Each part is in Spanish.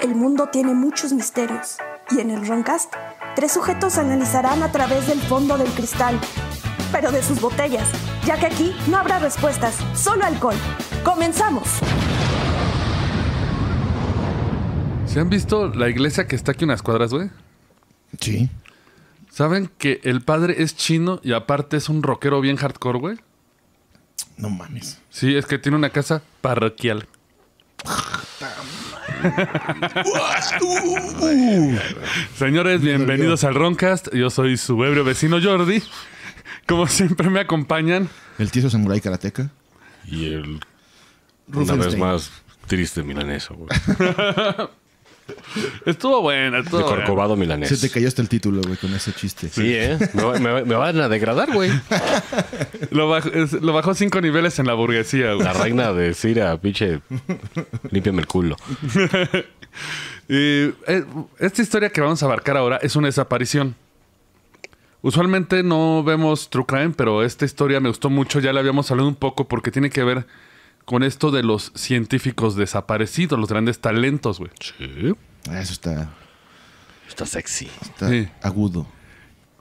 El mundo tiene muchos misterios y en el Roncast, tres sujetos analizarán a través del fondo del cristal, pero de sus botellas, ya que aquí no habrá respuestas, solo alcohol. ¡Comenzamos! ¿Se han visto la iglesia que está aquí unas cuadras, güey? Sí. ¿Saben que el padre es chino y aparte es un rockero bien hardcore, güey? No mames. Sí, es que tiene una casa parroquial. Señores, bienvenidos al Roncast. Yo soy su ebrio vecino Jordi. Como siempre me acompañan. El tío samurai karateka Y el... Una vez más, triste Milaneso. Estuvo buena, estuvo. De Corcovado Milanés. Se te cayó hasta el título, güey, con ese chiste. Sí, ¿eh? Me, van a degradar, güey. Lo, bajó cinco niveles en la burguesía, güey. La reina de Cira, pinche. Límpiame el culo. Eh, esta historia que vamos a abarcar ahora es una desaparición. Usualmente no vemos True Crime, pero esta historia me gustó mucho. Ya la habíamos hablado un poco porque tiene que ver con esto de los científicos desaparecidos, los grandes talentos, güey. Sí. Eso está. Está sexy. Está agudo.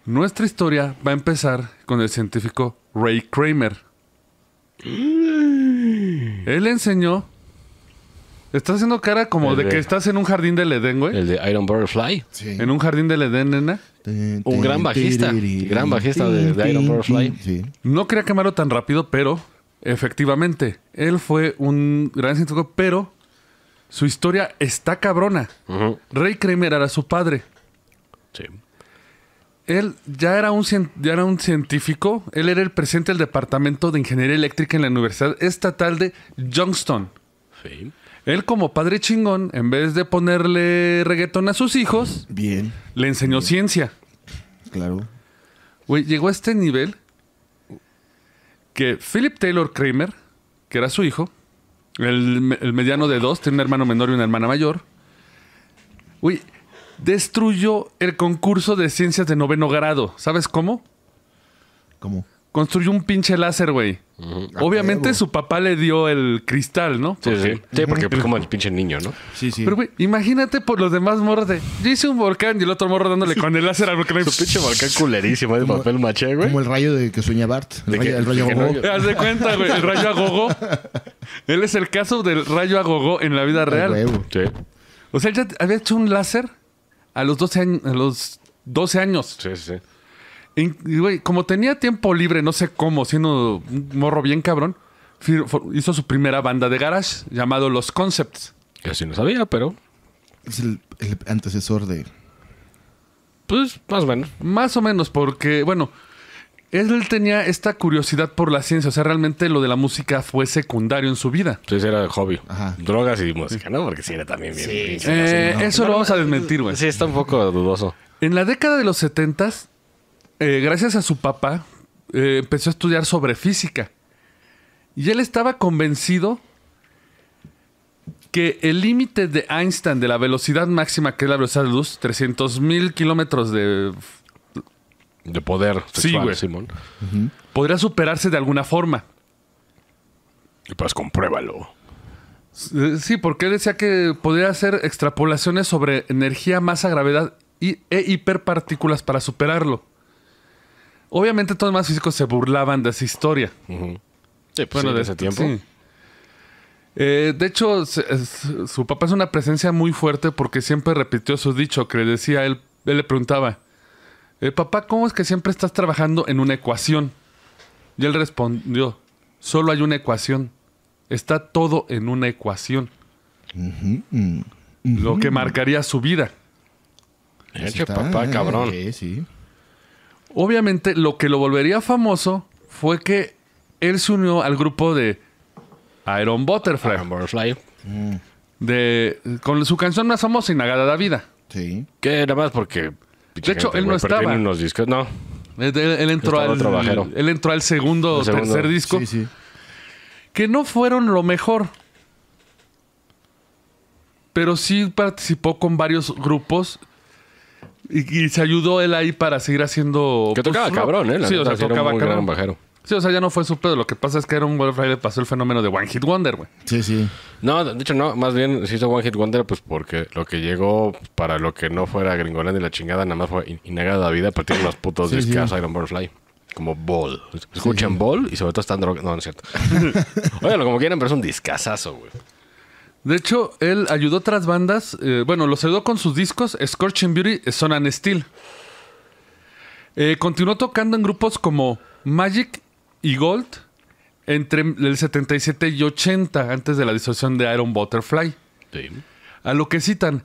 Nuestra historia va a empezar con el científico Ray Kramer. Él enseñó. Está haciendo cara como de, que estás en un jardín del Edén, güey. El de Iron Butterfly. En un jardín del Edén, nena. un gran bajista. gran bajista de, de Iron Butterfly. Sí. No quería quemarlo tan rápido, pero Efectivamente, él fue un gran científico, pero su historia está cabrona. Rey Kramer era su padre. Sí. Él ya era, un, era un científico, él era el presidente del Departamento de Ingeniería Eléctrica en la Universidad Estatal de Youngstown. Él como padre chingón, en vez de ponerle reggaetón a sus hijos, bien, le enseñó ciencia. Claro. Güey, llegó a este nivel que Philip Taylor Kramer, que era su hijo, el, mediano de dos, tiene un hermano menor y una hermana mayor, uy, destruyó el concurso de ciencias de noveno grado. ¿Sabes cómo? ¿Cómo? Construyó un pinche láser, güey. Obviamente su papá le dio el cristal, ¿no? Sí, sí. sí porque pues, como el pinche niño, ¿no? Sí, sí. Pero, güey, imagínate por los demás morros de... Yo hice un volcán y el otro morro dándole con el láser al volcán. Su pinche volcán culerísimo de papel maché, güey. Como el rayo de que sueña Bart. El, rayo, Haz de cuenta, güey. El rayo gogo Él es el caso del rayo gogo en la vida real. Sí. O sea, él ya había hecho un láser a los 12 años. Sí, Sí, sí. Y, como tenía tiempo libre, no sé cómo, siendo un morro bien cabrón, hizo su primera banda de garage llamado Los Concepts. que así no sabía, pero. Es el, antecesor de. Pues más o menos. Más o menos, porque, bueno, él tenía esta curiosidad por la ciencia. O sea, realmente lo de la música fue secundario en su vida. entonces era hobby. Ajá. Drogas y música, ¿no? Porque sí era también bien. Eh, eso lo vamos a desmentir, güey. Sí, está un poco dudoso. En la década de los setentas eh, gracias a su papá, eh, empezó a estudiar sobre física. Y él estaba convencido que el límite de Einstein de la velocidad máxima, que es la velocidad de luz, 300 mil kilómetros de... De poder Simón. Podría superarse de alguna forma. Y pues compruébalo. Eh, sí, porque él decía que podría hacer extrapolaciones sobre energía, masa, gravedad y, e hiperpartículas para superarlo. Obviamente todos los más físicos se burlaban de esa historia. Pues, sí, bueno, de ese tiempo. Eh, de hecho, su papá es una presencia muy fuerte porque siempre repitió su dicho que le decía, él, él le preguntaba, eh, papá, ¿cómo es que siempre estás trabajando en una ecuación? Y él respondió, solo hay una ecuación, está todo en una ecuación. Lo que marcaría su vida. que papá, eh, cabrón. Sí, sí. Obviamente, lo que lo volvería famoso fue que él se unió al grupo de Iron Butterfly. Iron Butterfly. Mm. con su canción más famosa, Inagada la Vida. Sí. Que nada más porque. De hecho, él no estaba. Unos discos. No. Él, entró al, él entró al segundo o tercer disco. Que no fueron lo mejor. Pero sí participó con varios grupos y, se ayudó él ahí para seguir haciendo. Que pues, tocaba cabrón, ¿eh? sí, o sea, tocaba cabrón. Bajero. Sí, o sea, ya no fue su pedo. Lo que pasa es que era un Wolf le pasó el fenómeno de One Hit Wonder, güey. Sí, sí. No, de hecho, no. Más bien se hizo One Hit Wonder, pues porque lo que llegó para lo que no fuera Gringoland y la chingada, nada más fue Inagada la vida, pero tiene putos sí, a Iron Butterfly. Como Ball. Escuchan Ball y sobre todo están drogados. No, no es cierto. lo como quieran, pero es un discazazo, güey. De hecho, él ayudó a otras bandas. Eh, bueno, los ayudó con sus discos Scorching Beauty, Son and Steel. Eh, continuó tocando en grupos como Magic y Gold entre el 77 y 80, antes de la disolución de Iron Butterfly. Sí. A lo que citan.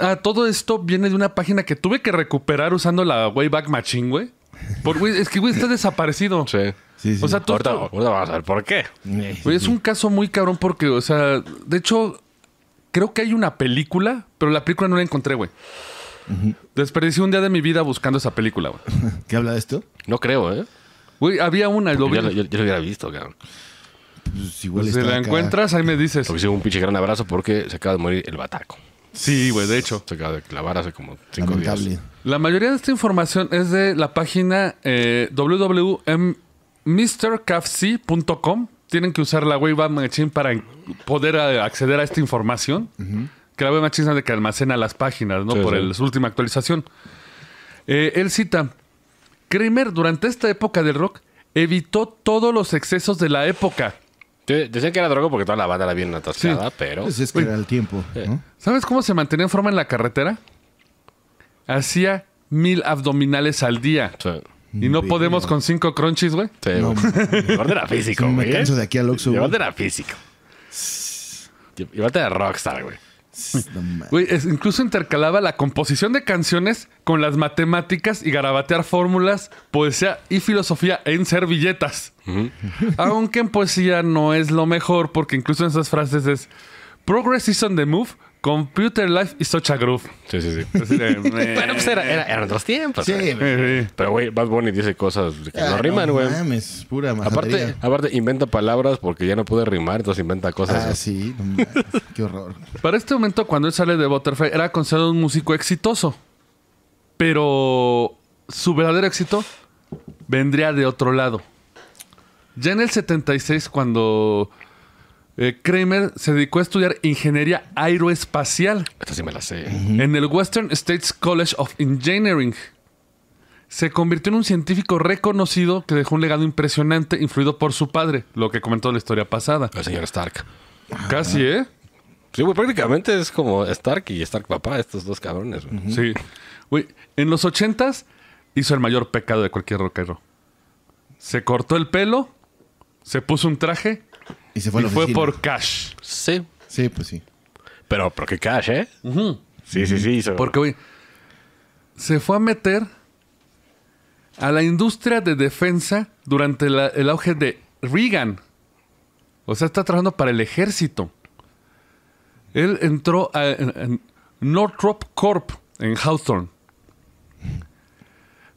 Ah, todo esto viene de una página que tuve que recuperar usando la Wayback Machine, güey. güey, es que, güey, está desaparecido. Sí. O sea, tú, ahorita, a ver por qué. es un caso muy cabrón porque, o sea, de hecho, creo que hay una película, pero la película no la encontré, güey. Uh un día de mi vida buscando esa película, güey. ¿Qué habla de esto? No creo, ¿eh? Güey, había una, Yo, la hubiera visto, cabrón. Pues, pues, si la encuentras, ahí me dices. Te un pinche gran abrazo porque se acaba de morir el bataco. Sí, güey, de hecho. Se acaba de clavar hace como cinco días. La mayoría de esta información es de la página eh, WWM MrCafC.com, Tienen que usar la web Machine para poder eh, acceder a esta información. Que la web Machine es la que almacena las páginas, ¿no? Por su última actualización. Eh, él cita: Kramer, durante esta época del rock, evitó todos los excesos de la época. Decía que era droga porque toda la banda era bien atascada, pero. Pues es que era el tiempo. ¿Sabes cómo se mantenía en forma en la carretera? Hacía mil abdominales al día. Y no podemos con cinco crunchies, güey. Sí, no, era físico, güey. me canso ¿eh? de aquí al Luxo, güey. era físico. de rockstar, güey. Güey, incluso intercalaba la composición de canciones con las matemáticas y garabatear fórmulas, poesía y filosofía en servilletas. Aunque en poesía no es lo mejor, porque incluso en esas frases es Progress is on the move, Computer Life y Socha Groove. Sí, sí, sí. bueno, pues era, era, eran otros tiempos. Sí, sí, Pero, güey, Bad Bunny dice cosas que no ah, riman, güey. No mames, pura aparte, aparte, inventa palabras porque ya no puede rimar, entonces inventa cosas. Ah, sí. qué horror. Para este momento, cuando él sale de Butterfly, era considerado un músico exitoso. Pero su verdadero éxito vendría de otro lado. Ya en el 76, cuando eh, Kramer se dedicó a estudiar ingeniería aeroespacial. Esta sí me la sé. En el Western States College of Engineering. Se convirtió en un científico reconocido que dejó un legado impresionante influido por su padre, lo que comentó la historia pasada. El señor Stark. Casi, ¿eh? Sí, güey, prácticamente es como Stark y Stark papá, estos dos cabrones. Sí. Güey, en los ochentas hizo el mayor pecado de cualquier rockero. Se cortó el pelo, se puso un traje y se fue por cash. Sí. Sí, pues sí. Pero, pero qué cash, ¿eh? Sí, sí, sí. Porque, se fue a meter a la industria de defensa durante el auge de Reagan. O sea, está trabajando para el ejército. Él entró a, en- Northrop Corp en Hawthorne.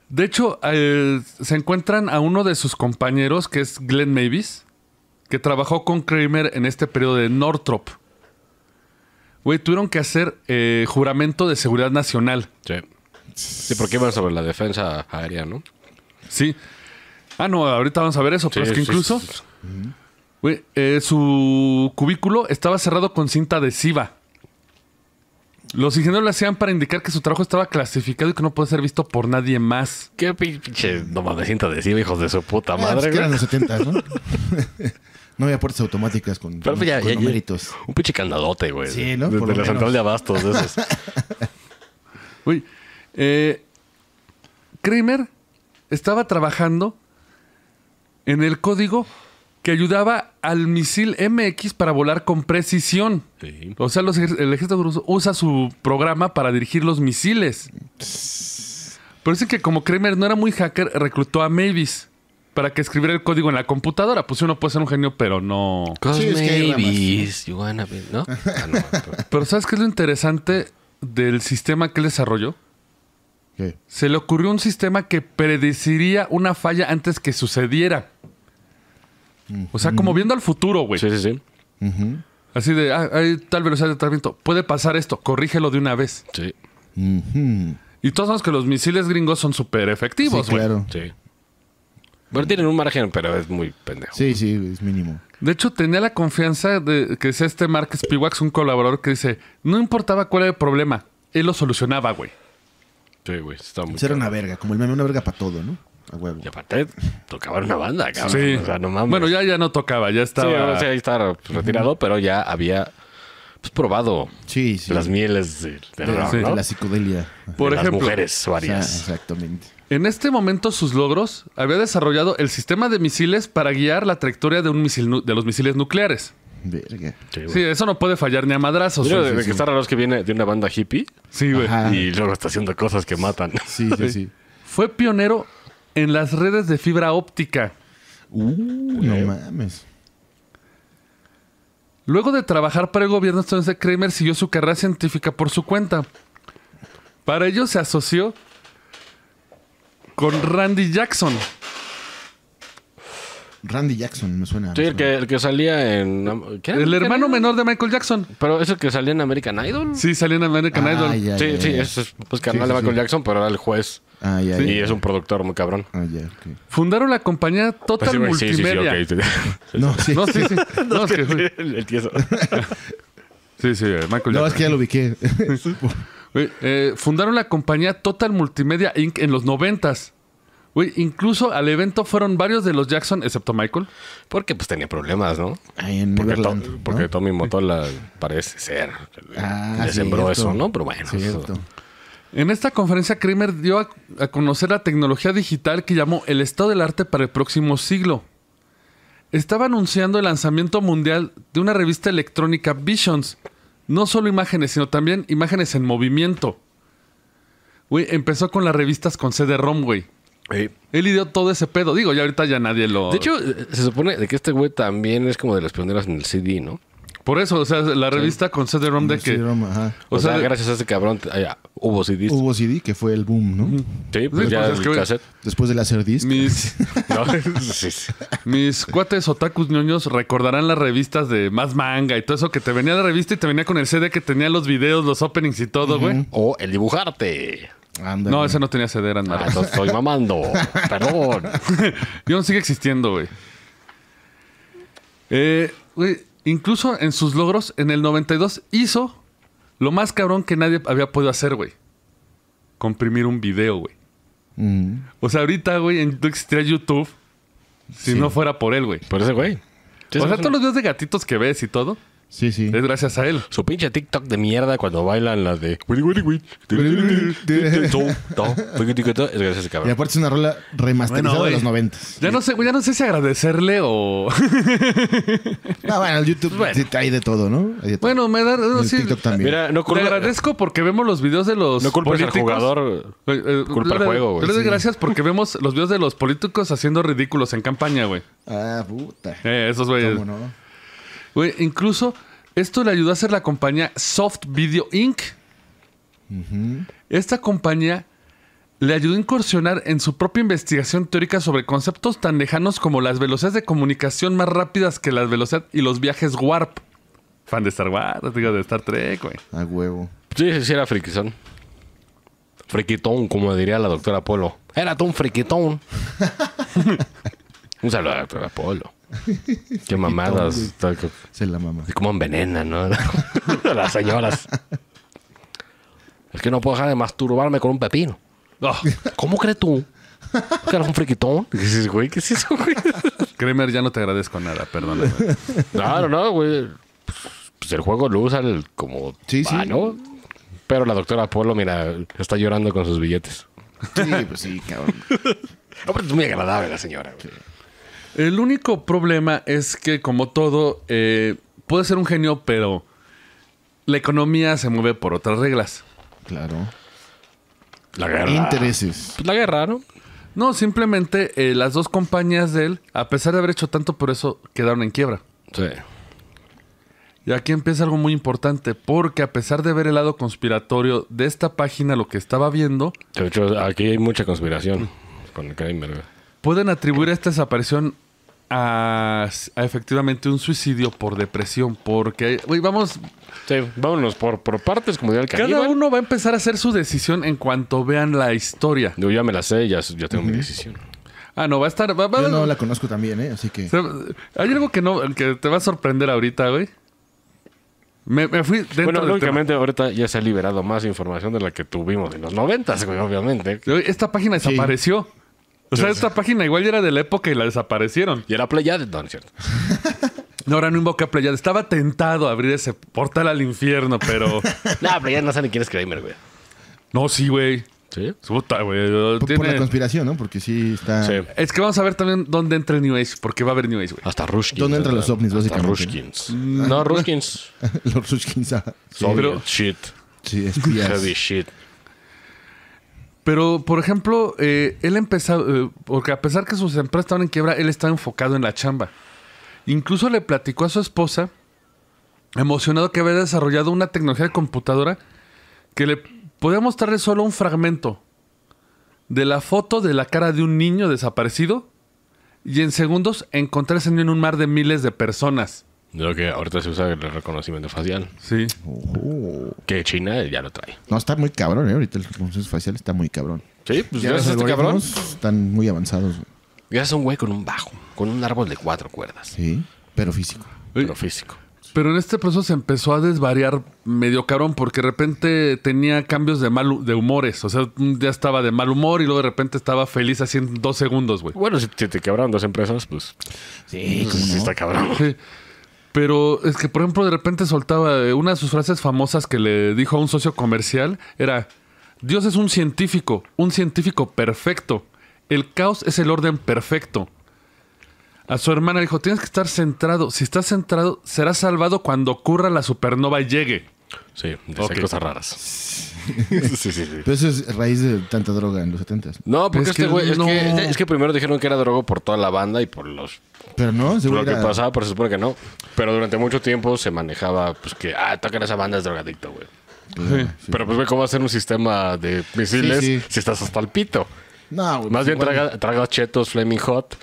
De hecho, eh, se encuentran a uno de sus compañeros, que es Glenn Mavis, que trabajó con Kramer en este periodo de Northrop. Güey, tuvieron que hacer eh, juramento de seguridad nacional. Sí. Sí, porque iba sobre la defensa aérea, ¿no? Sí. Ah, no, ahorita vamos a ver eso, pero es que incluso. Eh, su cubículo estaba cerrado con cinta adhesiva. Los ingenieros lo hacían para indicar que su trabajo estaba clasificado y que no puede ser visto por nadie más. Qué pinche no de cinta adhesiva, hijos de su puta ah, pues madre. los 70, ¿no? No había puertas automáticas con, Pero pues, un pinche candadote, güey. Sí, ¿no? De la central de abastos esos. Uy. Eh, Kramer estaba trabajando en el código que ayudaba al misil MX para volar con precisión. O sea, el ejército ruso usa su programa para dirigir los misiles. Pero que como Kramer no era muy hacker, reclutó a Mavis para que escribiera el código en la computadora. Pues uno puede ser un genio, pero no. ¿no? pero- ¿sabes qué es lo interesante del sistema que él desarrolló? ¿Qué? Se le ocurrió un sistema que predeciría una falla antes que sucediera. Mm. O sea, como mm. viendo al futuro, güey. Sí, sí, sí. Así de, ah, tal velocidad de tratamiento. Puede pasar esto, corrígelo de una vez. Sí, Y todos sabemos que los misiles gringos son súper efectivos, Sí, claro. sí. Bueno, tienen un margen, pero es muy pendejo. Sí, sí, es mínimo. De hecho, tenía la confianza de que es este Marques Spiwax, un colaborador, que dice: No importaba cuál era el problema, él lo solucionaba, güey. Sí, güey, está muy. Pues era una verga, como el meme, una verga para todo, ¿no? A huevo. Y tocaba una banda, cabrón. Sí. Bueno, ya, ya no tocaba, ya estaba. retirado, pero ya había pues, probado las mieles de, la psicodelia. Por ejemplo. Las mujeres varias. Ah, exactamente. En este momento sus logros había desarrollado el sistema de misiles para guiar la trayectoria de, un de los misiles nucleares. Verga. Sí, eso no puede fallar ni a madrazos. que está raro es que viene de una banda hippie. Sí, güey. Y luego está haciendo cosas que matan. Sí, sí, sí. Fue pionero en las redes de fibra óptica. Uh, no mames. Luego de trabajar para el gobierno estadounidense, Kramer siguió su carrera científica por su cuenta. Para ello se asoció con Randy Jackson. Randy Jackson, me suena. Sí, El, que, salía en. ¿qué El hermano menor de Michael Jackson. Pero es el que salía en American Idol. Sí, salía en American ah, Idol. sí, sí, es pues carnal de Michael Jackson, pero era el juez. Ah, y es un productor muy cabrón. Ah, Fundaron la compañía pues Total sí, Multimedia. Sí, sí, no, sí. No, sí, sí. no, es que... El tieso. sí, sí, Michael Jackson. No, es que ya lo ubiqué. Eh, fundaron la compañía Total Multimedia Inc. en los noventas. incluso al evento fueron varios de los Jackson, excepto Michael. Porque pues tenía problemas, ¿no? porque, Tommy Motola parece ser. Ah, le sembró eso, ¿no? Pero bueno. En esta conferencia, Kramer dio a, conocer la tecnología digital que llamó el estado del arte para el próximo siglo. Estaba anunciando el lanzamiento mundial de una revista electrónica Visions, no solo imágenes, sino también imágenes en movimiento. Güey, empezó con las revistas con CD-ROM, güey. Él ideó todo ese pedo. Digo, ya ahorita ya nadie lo. De hecho, eh, se supone que este güey también es como de las pioneras en el CD, ¿no? Por eso, o sea, la revista con CD-ROM de que. O, sea, gracias a ese cabrón eh, hubo CD. Hubo CD, que fue el boom, ¿no? Sí, pues después, ya pues, el cassette. Después del hacer disc. Mis, no, sí, mis cuates otakus ñoños recordarán las revistas de más manga y todo eso, que te venía la revista y te venía con el CD que tenía los videos, los openings y todo, güey. O el dibujarte. No, ese no tenía CD, eran ah, Estoy mamando. Perdón. Yo no sigue existiendo, güey. Eh, güey, incluso en sus logros, en el 92 hizo lo más cabrón que nadie había podido hacer, güey. Comprimir un video, güey. Mm. O sea, ahorita, güey, no existiría YouTube si no fuera por él, güey. Por ese güey. o sea, todos los videos de gatitos que ves y todo, Sí, sí. Es gracias a él. Su pinche TikTok de mierda cuando bailan las de. es gracias a cabrón. Y aparte es una rola remasterizada de los 90. Ya no sé, ya no sé si agradecerle o. no, bueno, el YouTube bueno. hay de todo, ¿no? Bueno, me da. No, TikTok también. Mira, no culpa, Le agradezco porque vemos los videos de los. No culpes políticos. al jugador. Eh, eh, culpa al juego, güey. Sí. gracias porque vemos los videos de los políticos haciendo ridículos en campaña, güey. Ah, puta. Eh, esos güeyes. Güey, incluso esto le ayudó a hacer la compañía Soft Video Inc. Esta compañía le ayudó a incursionar en su propia investigación teórica sobre conceptos tan lejanos como las velocidades de comunicación más rápidas que las velocidades y los viajes warp. Fan de Star Wars, digo, de Star Trek, güey. A huevo. Sí, sí, era friquizón. Frikitón, como diría la doctora Polo. Era tú un frikitón. un saludo a la doctora Polo. Qué mamadas. Se la mama. Y como envenena, ¿no? Las señoras. Es que no puedo dejar de masturbarme con un pepino. ¿Cómo crees tú? ¿Que eres un friquitón? ¿Qué es güey? ¿Qué es güey? Kramer, ya no te agradezco nada, perdóname. claro no, güey. Pues, pues el juego lo usa como... Sí, ¿no? Pero la doctora Polo, mira, está llorando con sus billetes. Sí, pues sí, cabrón. No, pero es muy agradable la señora, güey. El único problema es que, como todo, eh, puede ser un genio, pero la economía se mueve por otras reglas. Claro. La guerra. Intereses. Pues, la guerra, ¿no? No, simplemente eh, las dos compañías de él, a pesar de haber hecho tanto por eso, quedaron en quiebra. Sí. Y aquí empieza algo muy importante, porque a pesar de ver el lado conspiratorio de esta página, lo que estaba viendo... De hecho, aquí hay mucha conspiración con el Pueden atribuir esta desaparición a, efectivamente un suicidio por depresión, porque güey, vamos. vámonos por, por partes, como diría el Cada uno va a empezar a hacer su decisión en cuanto vean la historia. Yo ya me la sé, ya, tengo mi decisión. Ah, no, va a estar. Yo no la conozco también, ¿eh? Así que. Hay algo que, no, que te va a sorprender ahorita, güey. Me, me fui dentro Bueno, lógicamente ahorita ya se ha liberado más información de la que tuvimos en los noventas, güey, obviamente. Esta página desapareció. O sea, esta página igual ya era de la época y la desaparecieron. Y era Playad, no, no cierto. No, ahora no invoca a Playad. Estaba tentado a abrir ese portal al infierno, pero. no, Playad no sabe quién es Kramer, güey. No, sí, güey. Sí. Puta, güey. Por, la conspiración, ¿no? Porque sí está. Es que vamos a ver también dónde entra New Age, porque va a haber New Age, güey. Hasta Rushkins. ¿Dónde entran los ovnis, básicamente? Hasta Rushkins. Mm. No, Rushkins. los Rushkins. Ah. sí. Pero... Shit. Sí, Heavy shit. Pero, por ejemplo, eh, él empezó, eh, porque a pesar que sus empresas estaban en quiebra, él estaba enfocado en la chamba. Incluso le platicó a su esposa, emocionado que había desarrollado una tecnología de computadora, que le podía mostrarle solo un fragmento de la foto de la cara de un niño desaparecido y en segundos encontrarse en un mar de miles de personas. Yo lo que ahorita se usa el reconocimiento facial. Sí. Uh. Que China ya lo trae. No, está muy cabrón, ¿eh? Ahorita el reconocimiento facial está muy cabrón. Sí, pues ya es este cabrón. Están muy avanzados. Ya es un güey con un bajo, con un árbol de cuatro cuerdas. Sí, pero físico. Pero físico. Pero en este proceso se empezó a desvariar medio cabrón porque de repente tenía cambios de mal de humores. O sea, un día estaba de mal humor y luego de repente estaba feliz así en dos segundos, güey. Bueno, si te, quebraron dos empresas, pues. Sí, pues, está cabrón. Pero es que, por ejemplo, de repente soltaba eh, una de sus frases famosas que le dijo a un socio comercial, era, Dios es un científico, un científico perfecto. El caos es el orden perfecto. A su hermana dijo, tienes que estar centrado. Si estás centrado, serás salvado cuando ocurra la supernova y llegue. Sí, cosas raras. sí, sí, sí. Pero eso es raíz de tanta droga en los 70 No, porque este güey. Es, que, es, que, primero dijeron que era droga por toda la banda y por los pero no, seguro. que pasaba, por eso supone que no. Pero durante mucho tiempo se manejaba, pues que, ah, tocan esa banda es drogadicto, güey. pero pues, güey, ¿cómo ser un sistema de misiles si estás hasta el pito? No, güey. Más pues, bien tragas traga chetos Flaming Hot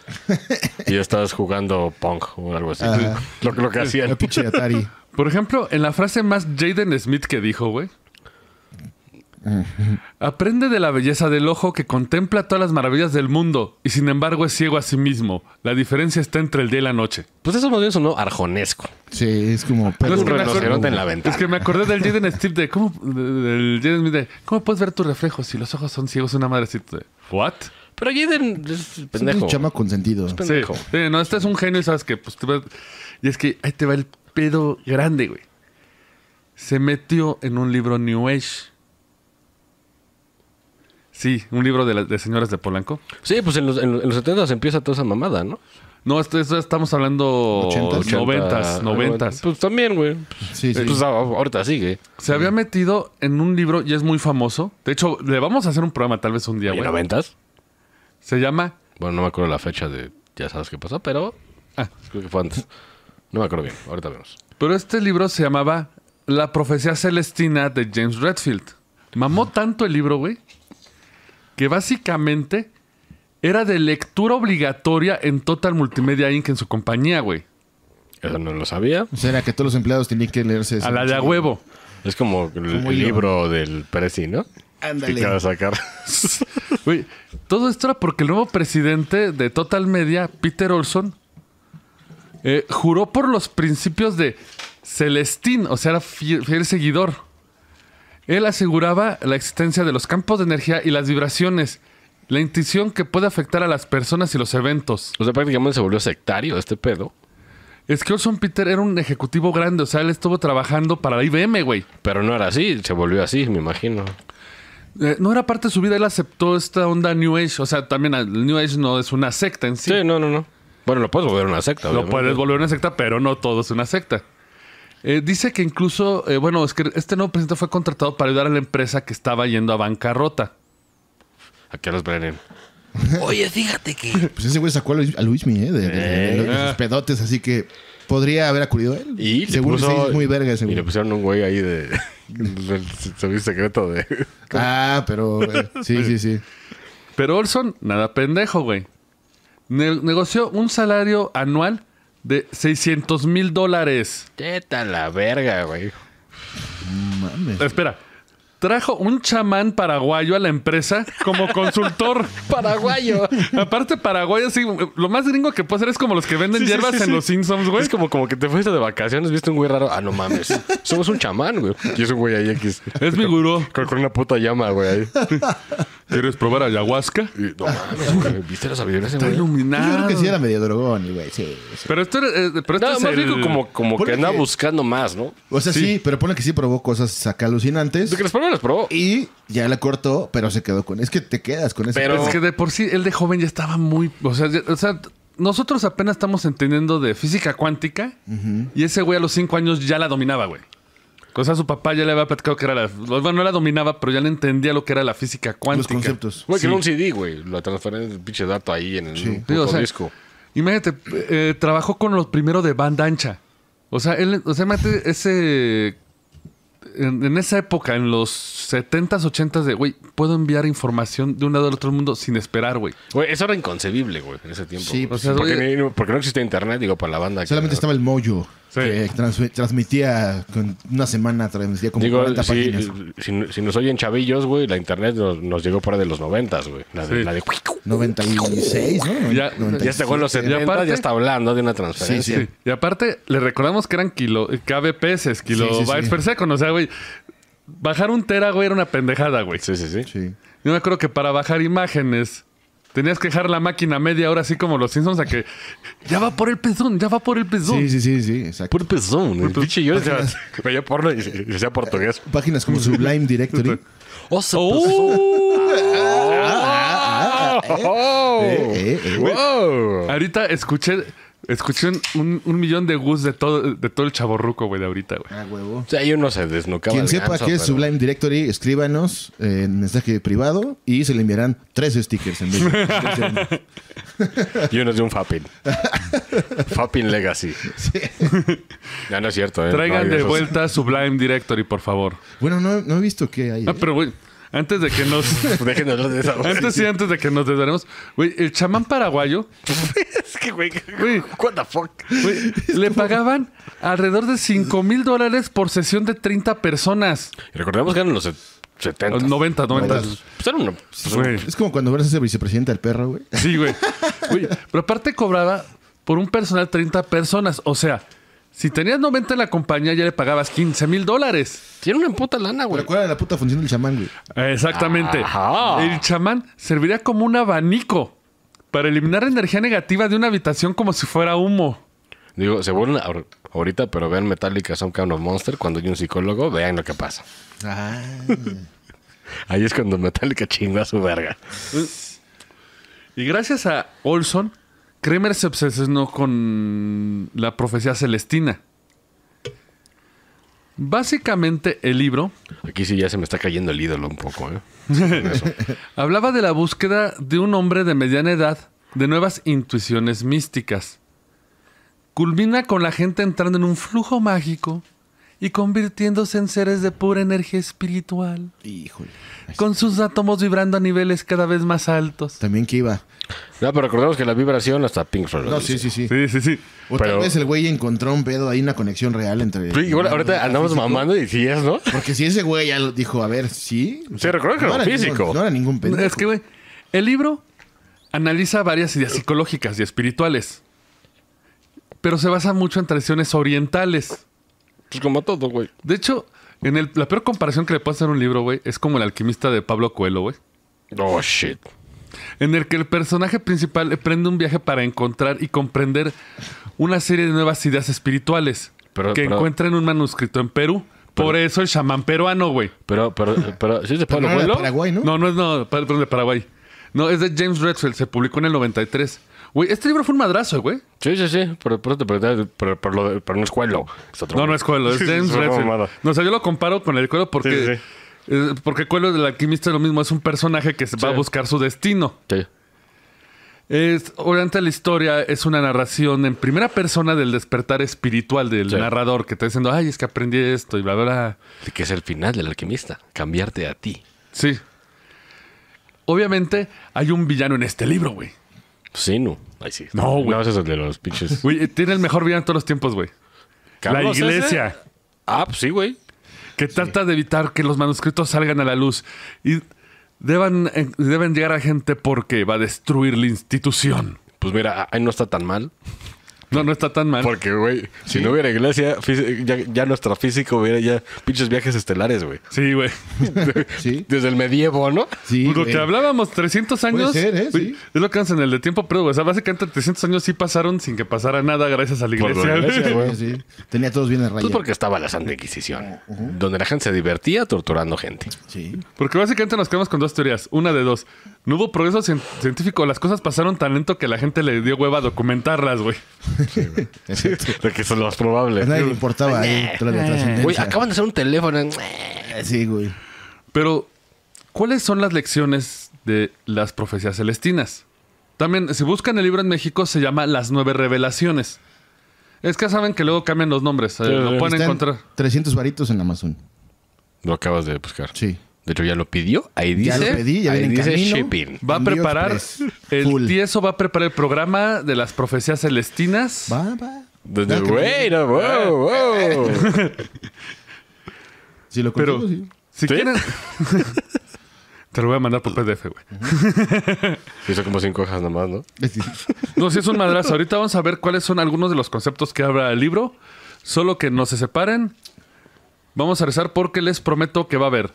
y estás jugando Punk o algo así. Lo, lo que hacían. Por ejemplo, en la frase más Jaden Smith que dijo, güey. Aprende de la belleza del ojo que contempla todas las maravillas del mundo y sin embargo es ciego a sí mismo. La diferencia está entre el día y la noche. Pues eso me son arjonesco. Sí, es como pero no, es que en la Es que me acordé del Jaden Steve de cómo del Jaden cómo puedes ver tus reflejos si los ojos son ciegos una madrecita. De, What? Pero Jaden es pendejo. Es un chama consentido. pendejo. no, este es un genio y sabes que pues, y es que ahí te va el pedo grande, güey. Se metió en un libro New Age Sí, un libro de, señores de Polanco. Sí, pues en los, en 70 empieza toda esa mamada, ¿no? No, esto, estamos hablando 80s, 90s, Pues también, güey. Sí, sí. Pues ah, ahorita sigue. Se había metido en un libro y es muy famoso. De hecho, le vamos a hacer un programa tal vez un día, güey. ¿90s? Se llama. Bueno, no me acuerdo la fecha de. Ya sabes qué pasó, pero. Ah. Creo que fue antes. No me acuerdo bien, ahorita vemos. Pero este libro se llamaba La profecía celestina de James Redfield. Mamó tanto el libro, güey, que básicamente era de lectura obligatoria en Total Multimedia Inc. en su compañía, güey. Eso no lo sabía. O sea, era que todos los empleados tenían que leerse A la de a huevo. Es como el, libro del presi, ¿no? Ándale. sacar. Güey, todo esto era porque el nuevo presidente de Total Media, Peter Olson, eh, juró por los principios de Celestín, o sea, era fiel seguidor. Él aseguraba la existencia de los campos de energía y las vibraciones, la intuición que puede afectar a las personas y los eventos. O sea, prácticamente se volvió sectario este pedo. Es que Orson Peter era un ejecutivo grande, o sea, él estuvo trabajando para la IBM, güey. Pero no era así, se volvió así, me imagino. Eh, no era parte de su vida, él aceptó esta onda New Age. O sea, también el New Age no es una secta en sí. Sí, no, no, no. Bueno, lo puedes volver una secta. Lo puedes volver una secta, pero no todo es una secta. Eh, dice que incluso, eh, bueno, es que este nuevo presidente fue contratado para ayudar a la empresa que estaba yendo a bancarrota. Aquí los Brennan. Oye, fíjate que. Pues ese güey sacó a Luis, a de, de, eh. pedotes, así que podría haber acudido él. Y según muy verga ese Y le pusieron un güey ahí de, del servicio secreto de. ah, pero. sí, sí, sí. Pero Olson, nada pendejo, güey. negoció un salario anual de 600 mil dólares. ¿Qué tan la verga, güey. Mames. Espera. Trajo un chamán paraguayo a la empresa como consultor. paraguayo. Aparte, paraguayo, sí. Lo más gringo que puede ser es como los que venden hierbas en los Simpsons, güey. Es como, como que te fuiste de vacaciones, viste un güey raro. Ah, no mames. Somos un chamán, güey. Y es un güey ahí Es mi gurú. Con, una puta llama, güey. ¿Quieres probar ayahuasca? No, ah, ¿Viste las habilidades? Está iluminado. Yo creo que sí era medio drogón, güey. Sí, Pero esto, es eh, pero esto es más rico como, como que anda buscando más, ¿no? O sea, sí. pero pone que sí probó cosas alucinantes. De que las probó, las probó. Y ya la cortó, pero se quedó con... Es que te quedas con ese... Pero es que de por sí, él de joven ya estaba muy... O sea, o sea nosotros apenas estamos entendiendo de física cuántica y ese güey a los cinco años ya la dominaba, güey. O sea, su papá ya le había platicado que era la. Bueno, no la dominaba, pero ya le entendía lo que era la física cuántica. Los conceptos. Güey, que no era un CD, güey. La transferencia, el pinche dato ahí en el disco. sí, disco. Imagínate, eh, trabajó con los primeros de banda ancha. O sea, él, o sea, imagínate ese. En, esa época, en los 70s, 80s, de, güey, puedo enviar información de un lado al otro mundo sin esperar, güey. Güey, eso era inconcebible, güey, en ese tiempo. Sí, pues, o sea, porque, no, porque, no existía internet, digo, para la banda. Solamente estaba el mollo. Que transmitía con una semana, transmitía como Digo, 40 si, páginas. Si, nos oyen chavillos, güey, la internet nos, llegó por ahí de los 90, güey. La de, 96, ¿no? Ya, este güey lo sentía para, aparte, ya está hablando de una transferencia. Sí, y aparte, le recordamos que eran kilo, KBPS, kilobytes per segundo. O sea, güey, bajar un tera, güey, era una pendejada, güey. Sí, sí, sí. Yo me acuerdo que para bajar imágenes Tenías que dejar la máquina media hora así como los Simpsons a que ya va por el pezón, ya va por el pezón. Sí, sí, sí, sí, exacto. Por el pezón. el ya yo veía porno y decía portugués. Eh, páginas como Sublime Directory. ¡Oh! oh. Eh, Ahorita escuché Escuché un, un, millón de gus de todo, de todo el chaborruco, güey, de ahorita, güey. Ah, huevo. O sea, yo no sé, desnucaba. Quien sepa qué es Sublime Directory, escríbanos en mensaje privado y se le enviarán tres stickers en vez de. y uno de un Fapin. Fapin Legacy. ya no es cierto, ¿eh? Traigan de vuelta Sublime Directory, por favor. Bueno, no, no he visto qué hay. Ah, pero, güey antes de que nos. Pues déjenos de esa Antes sí, antes de que nos desdaremos. Güey, el chamán paraguayo. es que, güey, güey. ¿What the fuck? le pagaban alrededor de 5 mil dólares por sesión de 30 personas. Y recordemos que eran los 70. 90, 90. Es como cuando ves a ese vicepresidente al perro, güey. Sí, güey. Pero aparte cobraba por un personal 30 personas. O sea, si tenías 90 en la compañía, ya le pagabas 15 mil dólares. Tiene una puta lana, güey. Recuerda la puta función del chamán, güey. Exactamente. El chamán serviría como un abanico para eliminar energía negativa de una habitación como si fuera humo. Digo, se vuelven ahorita, pero vean Metallica Son Kind of Monster. Cuando hay un psicólogo, vean lo que pasa. Ah. Ahí es cuando Metallica chingó a su verga. Y gracias a Olson, Kramer se obsesionó con la profecía celestina. Básicamente el libro... Aquí sí ya se me está cayendo el ídolo un poco. ¿eh? hablaba de la búsqueda de un hombre de mediana edad de nuevas intuiciones místicas. Culmina con la gente entrando en un flujo mágico y convirtiéndose en seres de pura energía espiritual. Híjole. Con sus átomos vibrando a niveles cada vez más altos. También que iba. No, pero recordemos que la vibración hasta Pink Floyd. No, sí, sí, sí. Sí, sí, sí. O tal vez el güey encontró un pedo ahí, una conexión real entre. Sí, igual ahorita andamos mamando y si es, ¿no? Porque si ese güey ya lo dijo, a ver, sí. sí, recuerdo que era físico. no era ningún pedo. Es que, güey, el libro analiza varias ideas psicológicas y espirituales. Pero se basa mucho en tradiciones orientales. Pues como todo, güey. De hecho, en el, la peor comparación que le puedo hacer a un libro, güey, es como el alquimista de Pablo Coelho, güey. Oh, shit en el que el personaje principal emprende un viaje para encontrar y comprender una serie de nuevas ideas espirituales que encuentra en un manuscrito en Perú. Por eso el chamán peruano, güey. Pero, pero, pero, ¿sí es de Paraguay, ¿no? No, no es no, perdón, de Paraguay. No, es de James Redfield, se publicó en el 93. Güey, este libro fue un madrazo, güey. Sí, sí, sí. Pero por te pero, pero, pero, no es cuello. no, no es cuelo, es James Redfield. No, o sea, yo lo comparo con el cuero porque eh, porque Cuello del Alquimista es lo mismo, es un personaje que va a buscar su destino. Sí. Es, obviamente la historia es una narración en primera persona del despertar espiritual del narrador que está diciendo, ay, es que aprendí esto y bla, bla, Que es el final del alquimista, cambiarte a ti. Sí. Obviamente hay un villano en este libro, güey. Sí, no. No, güey. No, es el de los pinches. Güey, tiene el mejor villano de todos los tiempos, güey. La iglesia. Ah, pues sí, güey que trata de evitar que los manuscritos salgan a la luz y deban, eh, deben llegar a gente porque va a destruir la institución. Pues mira, ahí no está tan mal. No, no está tan mal. Porque, güey, si no hubiera iglesia, ya, nuestro físico hubiera ya pinches viajes estelares, güey. Sí, güey. ¿Sí? Desde el medievo, ¿no? Sí. Lo que hablábamos, 300 años. ¿eh? Es lo que hacen el de tiempo, pero, o sea, básicamente 300 años sí pasaron sin que pasara nada gracias a la iglesia. güey. Sí, Tenía todos bien arraigados. Pues porque estaba la Santa Inquisición, donde la gente se divertía torturando gente. Sí. Porque básicamente nos quedamos con dos teorías. Una de dos. No hubo progreso científico, las cosas pasaron tan lento que la gente le dio hueva a documentarlas, güey. de que eso lo más probable. A nadie le importaba Güey, acaban de hacer un teléfono. Sí, güey. Pero, ¿cuáles son las lecciones de las profecías celestinas? También, si buscan el libro en México, se llama Las Nueve Revelaciones. Es que saben que luego cambian los nombres. Eh, lo pueden encontrar. 300 varitos en Amazon. Lo acabas de buscar. Sí. De hecho, ya lo pidió. Ahí dice, ya lo pedí, ya ahí dice camino. shipping. Va a preparar, el tieso va a preparar el programa de las profecías celestinas. Va, va. Ah. Si lo consigo, sí. Si ¿Sí? Te lo voy a mandar por PDF, güey. Hizo como cinco hojas nomás, ¿no? no, si es un madrazo. Ahorita vamos a ver cuáles son algunos de los conceptos que habrá el libro. Solo que no se separen. Vamos a rezar porque les prometo que va a haber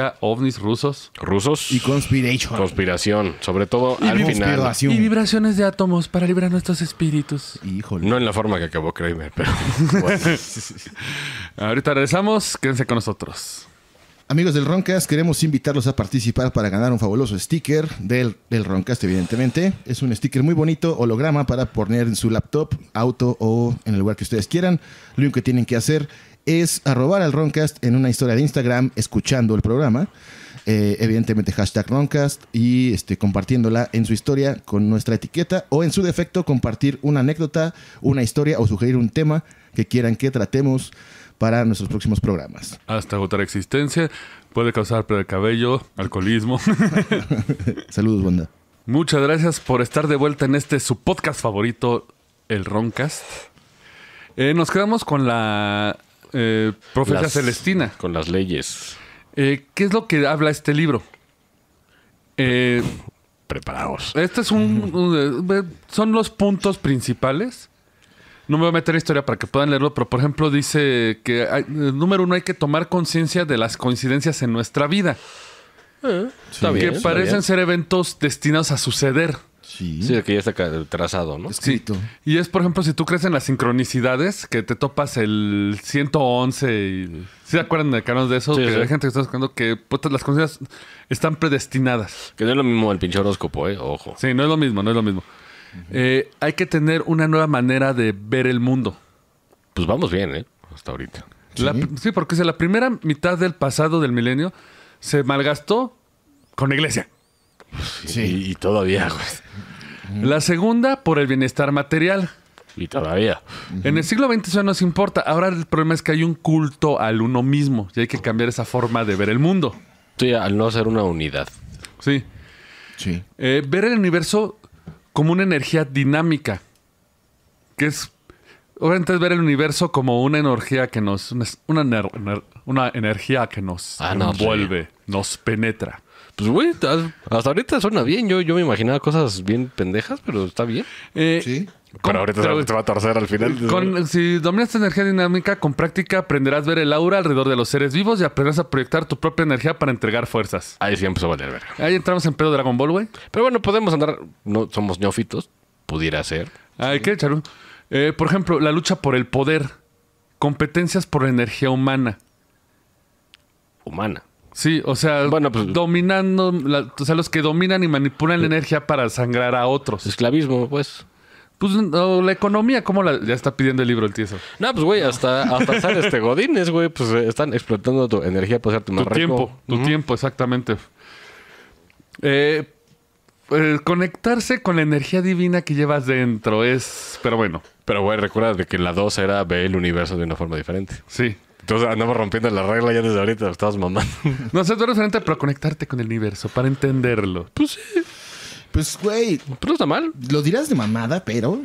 a ovnis rusos. Rusos. Y conspiración. Conspiración, sobre todo al final. Y vibraciones de átomos para liberar nuestros espíritus. Híjole. No en la forma que acabó Kramer, pero Ahorita regresamos, quédense con nosotros. Amigos del Roncast, queremos invitarlos a participar para ganar un fabuloso sticker del, del, Roncast, evidentemente. Es un sticker muy bonito, holograma, para poner en su laptop, auto o en el lugar que ustedes quieran. Lo único que tienen que hacer es arrobar al Roncast en una historia de Instagram escuchando el programa. Eh, evidentemente hashtag Roncast y este, compartiéndola en su historia con nuestra etiqueta o en su defecto compartir una anécdota, una historia o sugerir un tema que quieran que tratemos para nuestros próximos programas. Hasta agotar existencia, puede causar pérdida de cabello, alcoholismo. Saludos, banda. Muchas gracias por estar de vuelta en este su podcast favorito, el Roncast. Eh, nos quedamos con la eh, Celestina. Con las leyes. Eh, ¿Qué es lo que habla este libro? Eh, Preparados. Este es un. Eh, son los puntos principales. No me voy a meter historia para que puedan leerlo, pero por ejemplo dice que eh, número uno hay que tomar conciencia de las coincidencias en nuestra vida. que parecen ser eventos destinados a suceder. Sí. que ya está trazado, ¿no? Escrito. Y es, por ejemplo, si tú crees en las sincronicidades, que te topas el 111 y... ¿Sí se acuerdan de canales de eso? que hay gente que está buscando que las cosas están predestinadas. Que no es lo mismo el pinche horóscopo, ¿eh? Ojo. Sí, no es lo mismo, no es lo mismo. Eh, hay que tener una nueva manera de ver el mundo. Pues vamos bien, ¿eh? Hasta ahorita. sí, porque si la primera mitad del pasado del milenio se malgastó con la iglesia. Sí. Y, todavía, La segunda, por el bienestar material. Y todavía. En el siglo XX eso nos importa. Ahora el problema es que hay un culto al uno mismo y hay que cambiar esa forma de ver el mundo. al no ser una unidad. Sí. Eh, ver el universo como una energía dinámica. Que es. Obviamente ver el universo como una energía que nos. Una, energía que nos ah, pues envuelve, nos penetra. Pues, güey, hasta ahorita suena bien. Yo, yo me imaginaba cosas bien pendejas, pero está bien. Eh, sí. Pero ahorita te va a torcer al final. si dominas energía dinámica, con práctica aprenderás a ver el aura alrededor de los seres vivos y aprenderás a proyectar tu propia energía para entregar fuerzas. Ahí sí empezó a valer Ahí entramos en pedo Dragon Ball, güey. Pero bueno, podemos andar. No somos neófitos. Pudiera ser. Ay, que ¿qué, eh, por ejemplo, la lucha por el poder. Competencias por la energía humana. Humana. Sí, o sea, pues, dominando, o sea, los que dominan y manipulan la eh, energía para sangrar a otros. Esclavismo, pues. Pues la economía, ¿cómo la, ya está pidiendo el libro el tieso? No, pues güey, hasta, hasta pasar este godines, güey, pues eh, están explotando tu energía para hacerte tu tiempo, tu tiempo, exactamente. Eh, conectarse con la energía divina que llevas dentro es, pero bueno. Pero güey, recuerda de que la 2 era ver el universo de una forma diferente. Sí, entonces andamos rompiendo la regla ya desde ahorita, lo estabas mamando. No, sé, tú eres frente para conectarte con el universo, para entenderlo. Pues sí. Pues, güey. Pero está mal. Lo dirás de mamada, pero.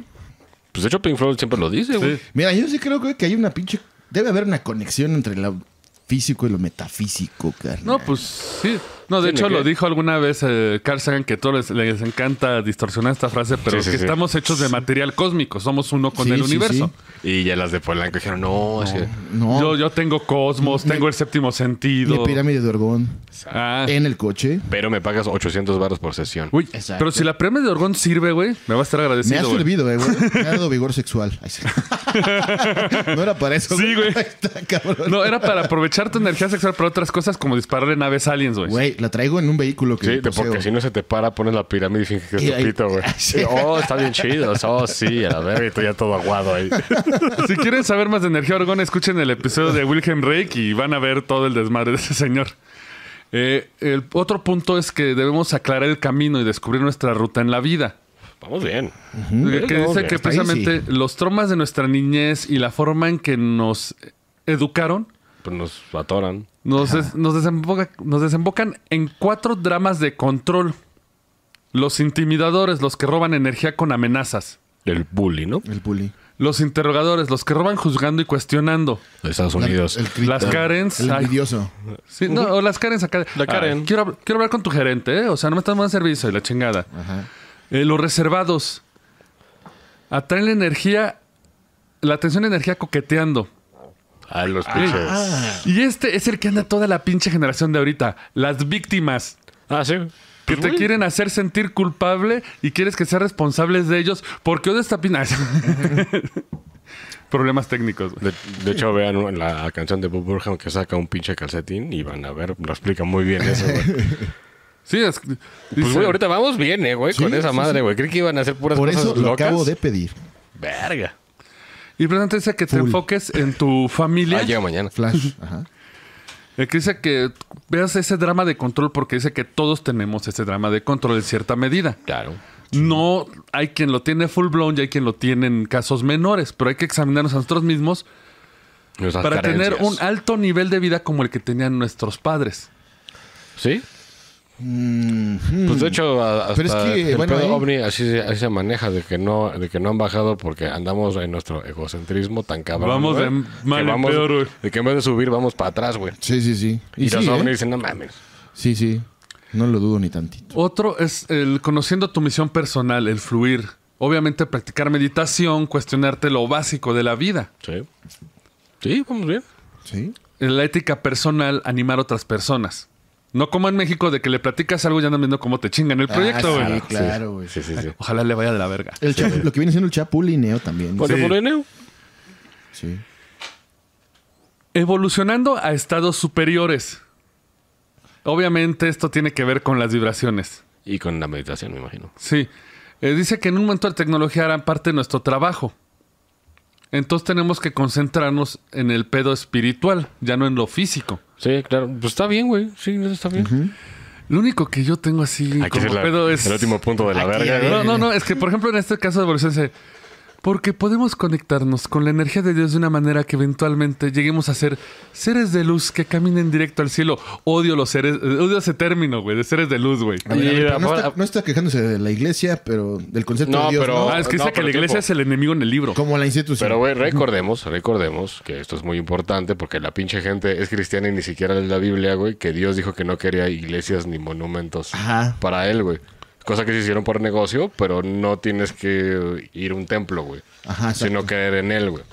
Pues de hecho, Pink Floyd siempre lo dice, güey. Mira, yo sí creo que hay una pinche. Debe haber una conexión entre lo físico y lo metafísico, carnal. No, pues sí. No, de hecho lo dijo alguna vez eh, Carl Sagan que todos les, encanta distorsionar esta frase, pero que estamos hechos de material cósmico, somos uno con el universo. Y ya las de Polanco dijeron, no, que... Yo, yo, tengo cosmos, tengo el séptimo sentido. la pirámide de Orgón. Ah. En el coche. Pero me pagas 800 baros por sesión. Uy, Exacto. pero si la pirámide de Orgón sirve, güey, me va a estar agradecido. Me ha servido, eh, güey. Me ha dado vigor sexual. no era para eso. Sí, güey. no, era para aprovechar tu energía sexual para otras cosas como dispararle naves aliens, Güey, la traigo en un vehículo que. Sí, porque si no se te para, pones la pirámide y finges que es tu pito, güey. Oh, está bien chido. Oh, sí, a ver, estoy ya todo aguado ahí. si quieren saber más de energía orgón, escuchen el episodio de Wilhelm Reich y van a ver todo el desmadre de ese señor. Eh, el otro punto es que debemos aclarar el camino y descubrir nuestra ruta en la vida. Vamos bien. Que dice que precisamente los traumas de nuestra niñez y la forma en que nos educaron. Pues nos atoran. Nos, desembocan en cuatro dramas de control. Los intimidadores, los que roban energía con amenazas. El bully, ¿no? El bully. Los interrogadores, los que roban juzgando y cuestionando. Estados Unidos. las Karens. El envidioso. no, o las Karens Karen. quiero, hablar con tu gerente, ¿eh? O sea, no me estás dando servicio y la chingada. Ajá. Eh, los reservados. Atraen la energía, la atención de energía coqueteando. A los ah. pinches. Y este es el que anda toda la pinche generación de ahorita. Las víctimas. Ah, sí. Que pues te quieren hacer sentir culpable y quieres que seas responsable de ellos. Porque odio esta pina. Problemas técnicos. De, hecho, vean la canción de Bob Burham que saca un pinche calcetín y van a ver, lo explica muy bien eso, Sí, pues, ahorita vamos bien, eh, güey, con esa madre, güey. Creí que iban a hacer puras Por eso lo acabo de pedir. Verga. Y importante dice que te enfoques en tu familia. Ah, llega mañana. Flash. Ajá. El eh, que dice que veas ese drama de control porque dice que todos tenemos ese drama de control en cierta medida. Claro. No hay quien lo tiene full blown y hay quien lo tiene en casos menores, pero hay que examinarnos a nosotros mismos para tener un alto nivel de vida como el que tenían nuestros padres. ¿Sí? Mm-hmm. Pues de hecho, hasta el bueno, ovni así, se maneja, de que no de que no han bajado porque andamos en nuestro egocentrismo tan cabrón. Vamos de mal que De que en vez de subir, vamos para atrás, güey. Sí, sí, sí. Y, los ¿eh? dicen, no mames. Sí, sí. No lo dudo ni tantito. Otro es el conociendo tu misión personal, el fluir. Obviamente practicar meditación, cuestionarte lo básico de la vida. Sí. Sí, vamos bien. Sí. La ética personal, animar a otras personas. No como en México de que le platicas algo y andan viendo cómo te chingan el ah, proyecto, güey. sí, claro, güey. Sí, sí, Ojalá le vaya de la verga. lo que viene siendo el chapulineo también. ¿Chapulineo? Sí. Evolucionando a estados superiores. Obviamente esto tiene que ver con las vibraciones. Y con la meditación, me imagino. Sí. Eh, dice que en un momento la tecnología hará parte de nuestro trabajo. Entonces tenemos que concentrarnos en el pedo espiritual, ya no en lo físico. Sí, claro. Pues está bien, güey. Sí, está bien. Lo único que yo tengo así Aquí como es, pedo es el último punto de la verga. No, no, no, es que por ejemplo en este caso de adolescencia porque podemos conectarnos con la energía de Dios de una manera que eventualmente lleguemos a ser seres de luz que caminen directo al cielo. Odio los seres, odio ese término, güey, de seres de luz, güey. no, está, quejándose de la iglesia, pero del concepto de Dios. Pero, no. Ah, es que dice que la iglesia es el enemigo en el libro. Como la institución. Pero, güey, recordemos, recordemos que esto es muy importante porque la pinche gente es cristiana y ni siquiera lee la Biblia, güey, que Dios dijo que no quería iglesias ni monumentos para él, güey cosa que se hicieron por negocio, pero no tienes que ir a un templo, güey. sino caer en él, güey.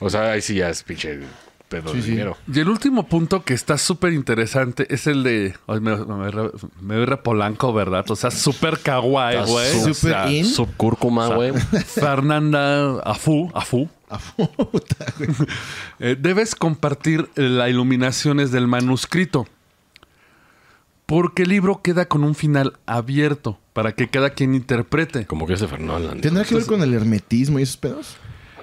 O sea, ahí sí ya es pinche pedo de dinero. Y el último punto que está súper interesante es el de. me, me, repolanco, Polanco, ¿verdad? O sea, súper kawaii, güey. Súper in. Subcúrcuma, güey. Fernanda Afu, Afu. Afu. Eh, debes compartir las iluminaciones del manuscrito porque el libro queda con un final abierto para que cada quien interprete. Como que ese ¿Tendrá que ver con el hermetismo y esos pedos?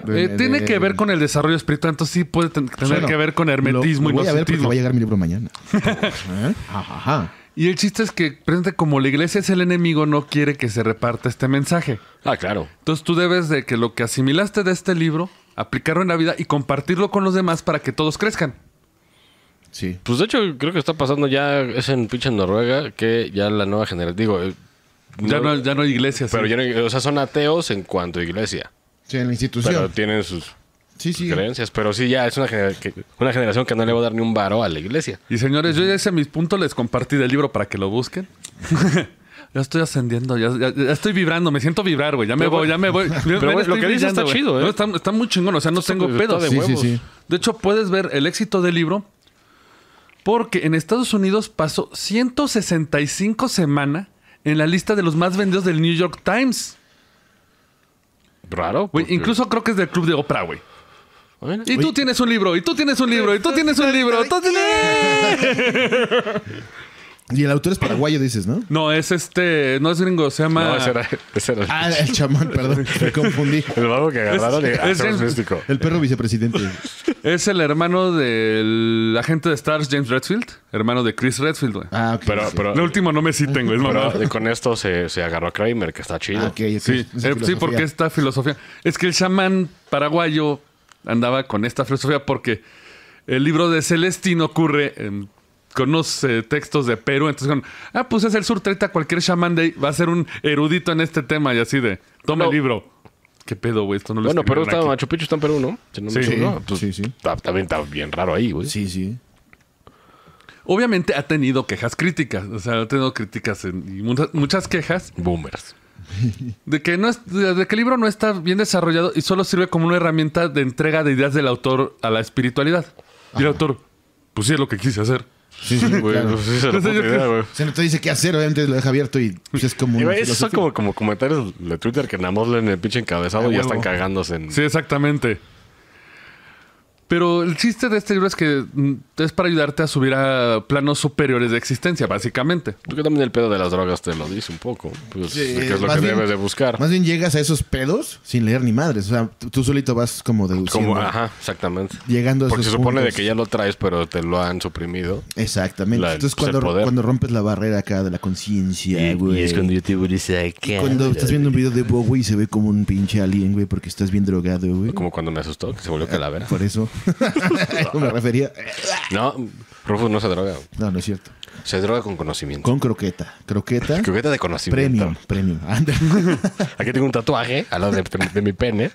Eh, tiene que ver con el desarrollo espiritual, entonces sí puede tener que ver con hermetismo y lo voy a ver porque va a llegar mi libro mañana. Y el chiste es que, presente, como la iglesia es el enemigo, no quiere que se reparta este mensaje. Ah, claro. Entonces tú debes de que lo que asimilaste de este libro, aplicarlo en la vida y compartirlo con los demás para que todos crezcan. Pues de hecho, creo que está pasando ya, es en pinche Noruega, que ya la nueva generación, digo... Eh, ya no, hay iglesias. Pero o sea, son ateos en cuanto a iglesia. Sí, en la institución. Pero tienen sus creencias. Pero sí, ya es una, una generación que no le va a dar ni un varo a la iglesia. Y señores, yo ya hice mis puntos, les compartí del libro para que lo busquen. ya estoy ascendiendo, ya, estoy vibrando, me siento vibrar, güey. Ya me voy, ya me voy. Pero, lo que dices está chido, ¿eh? está, muy chingón, o sea, no tengo pedo De, de hecho, puedes ver el éxito del libro porque en Estados Unidos pasó 165 semanas en la lista de los más vendidos del New York Times. Raro. incluso creo que es del club de Oprah, güey. y tú tienes un libro, y tú tienes un libro, y tú tienes un libro. Tú tienes... Y el autor es paraguayo, dices, ¿no? No, es este, no es gringo, se llama. No, ese era, el... Ah, el chamán, perdón, me confundí. el barro que agarraron ah, El perro vicepresidente. Es el hermano del agente de Stars, James Redfield, hermano de Chris Redfield, güey. Ah, ok. Pero, pero lo último no me citen, güey. Pero con esto se, agarró a Kramer, que está chido. sí, eh, sí, porque esta filosofía. Es que el chamán paraguayo andaba con esta filosofía porque el libro de Celestino ocurre en con unos eh, textos de Perú. Entonces, con, ah, pues es el sur cualquier chamán de ahí va a ser un erudito en este tema y así de, toma el libro. ¿Qué pedo, güey? Esto no lo Bueno, pero está Machu Picchu está en Perú, ¿no? Pues, sí, sí, sí. también está bien raro ahí, güey. Sí, sí. Obviamente ha tenido quejas críticas, o sea, ha tenido críticas y muchas, quejas. Boomers. De que, no es, de que el libro no está bien desarrollado y solo sirve como una herramienta de entrega de ideas del autor a la espiritualidad. Y el autor, pues sí es lo que quise hacer. Sí, sí, güey. Se no te dice qué hacer, obviamente lo deja abierto y pues, es como. Y, esos son como, comentarios de Twitter que nada más leen el pinche encabezado ah, y ya están cagándose en... Sí, exactamente. Pero el chiste de este libro es que mm, es para ayudarte a subir a planos superiores de existencia, básicamente. tú que también el pedo de las drogas te lo dice un poco. Pues, es lo que debes de buscar. Más bien llegas a esos pedos sin leer ni madres. O sea, tú solito vas como deduciendo. Como, ajá, exactamente. Llegando a Porque se supone de que ya lo traes, pero te lo han suprimido. Exactamente. Entonces, cuando, rompes la barrera acá de la conciencia, güey. Y es cuando yo te ¿qué? Cuando estás viendo un video de Bobo y se ve como un pinche alien, güey, porque estás bien drogado, güey. Como cuando me asustó, que se volvió ah, calavera. Por eso. me refería. No, Rufus no se droga. No, no es cierto. Se droga con conocimiento. Con croqueta. Croqueta. croqueta de conocimiento. Premium, premium. Aquí tengo un tatuaje a lado de, mi pene.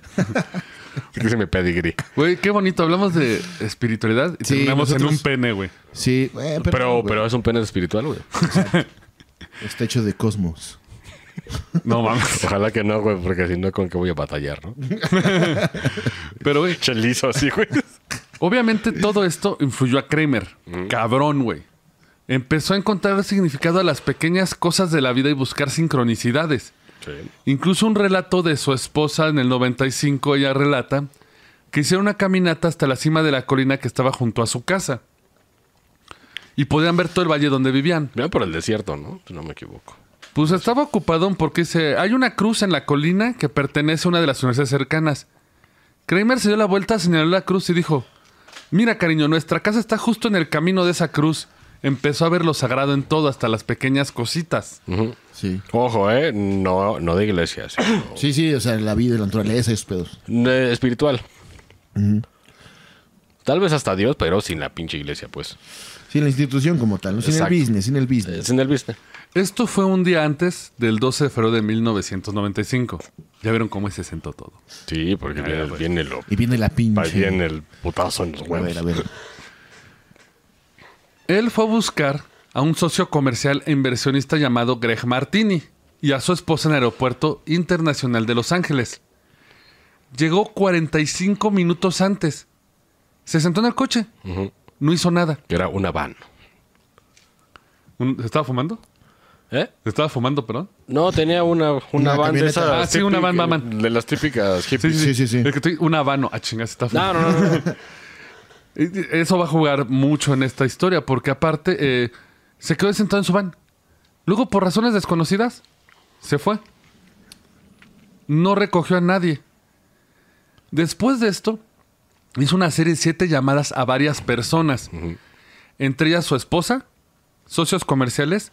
dice mi pedigrí. Güey, qué bonito. Hablamos de espiritualidad y sí, en un pene, güey. Sí, eh, pero, pero, es un pene espiritual, güey. Está hecho de cosmos. No vamos. Ojalá que no, güey, porque si no, con qué voy a batallar, ¿no? pero, güey. Chelizo así, güey. Obviamente todo esto influyó a Kramer. Cabrón, güey. Empezó a encontrar significado a las pequeñas cosas de la vida y buscar sincronicidades. Incluso un relato de su esposa en el 95, ella relata que hicieron una caminata hasta la cima de la colina que estaba junto a su casa. Y podían ver todo el valle donde vivían. Vean por el desierto, ¿no? Si no me equivoco. Pues estaba ocupado porque dice, hay una cruz en la colina que pertenece a una de las universidades cercanas. Kramer se dio la vuelta, señaló la cruz y dijo, Mira, cariño, nuestra casa está justo en el camino de esa cruz. Empezó a ver lo sagrado en todo, hasta las pequeñas cositas. Sí. Ojo, ¿eh? No, no de iglesias. sí, sí, o sea, la vida, la naturaleza, esos pedos. espiritual. Tal vez hasta Dios, pero sin la pinche iglesia, pues. Sin la institución como tal, sin el business, sin el business. Eh, sin el business. Esto fue un día antes del 12 de febrero de 1995. Ya vieron cómo se sentó todo. Sí, porque pues. viene, lo, y viene la pinche. Viene el putazo en los huevos. A ver, a ver. Él fue a buscar a un socio comercial e inversionista llamado Greg Martini y a su esposa en el Aeropuerto Internacional de Los Ángeles. Llegó 45 minutos antes. Se sentó en el coche. No hizo nada. era una van. ¿Se estaba fumando? ¿Eh? ¿Estaba fumando, perdón? No, tenía una, una, una banda ah, sí, una De las típicas hippies. Sí, sí, sí. sí. Es que estoy, ah, está fumando. No, no, no. Eso va a jugar mucho en esta historia, porque aparte eh, se quedó sentado en su van. Luego, por razones desconocidas, se fue. No recogió a nadie. Después de esto, hizo una serie de siete llamadas a varias personas. Entre ellas su esposa, socios comerciales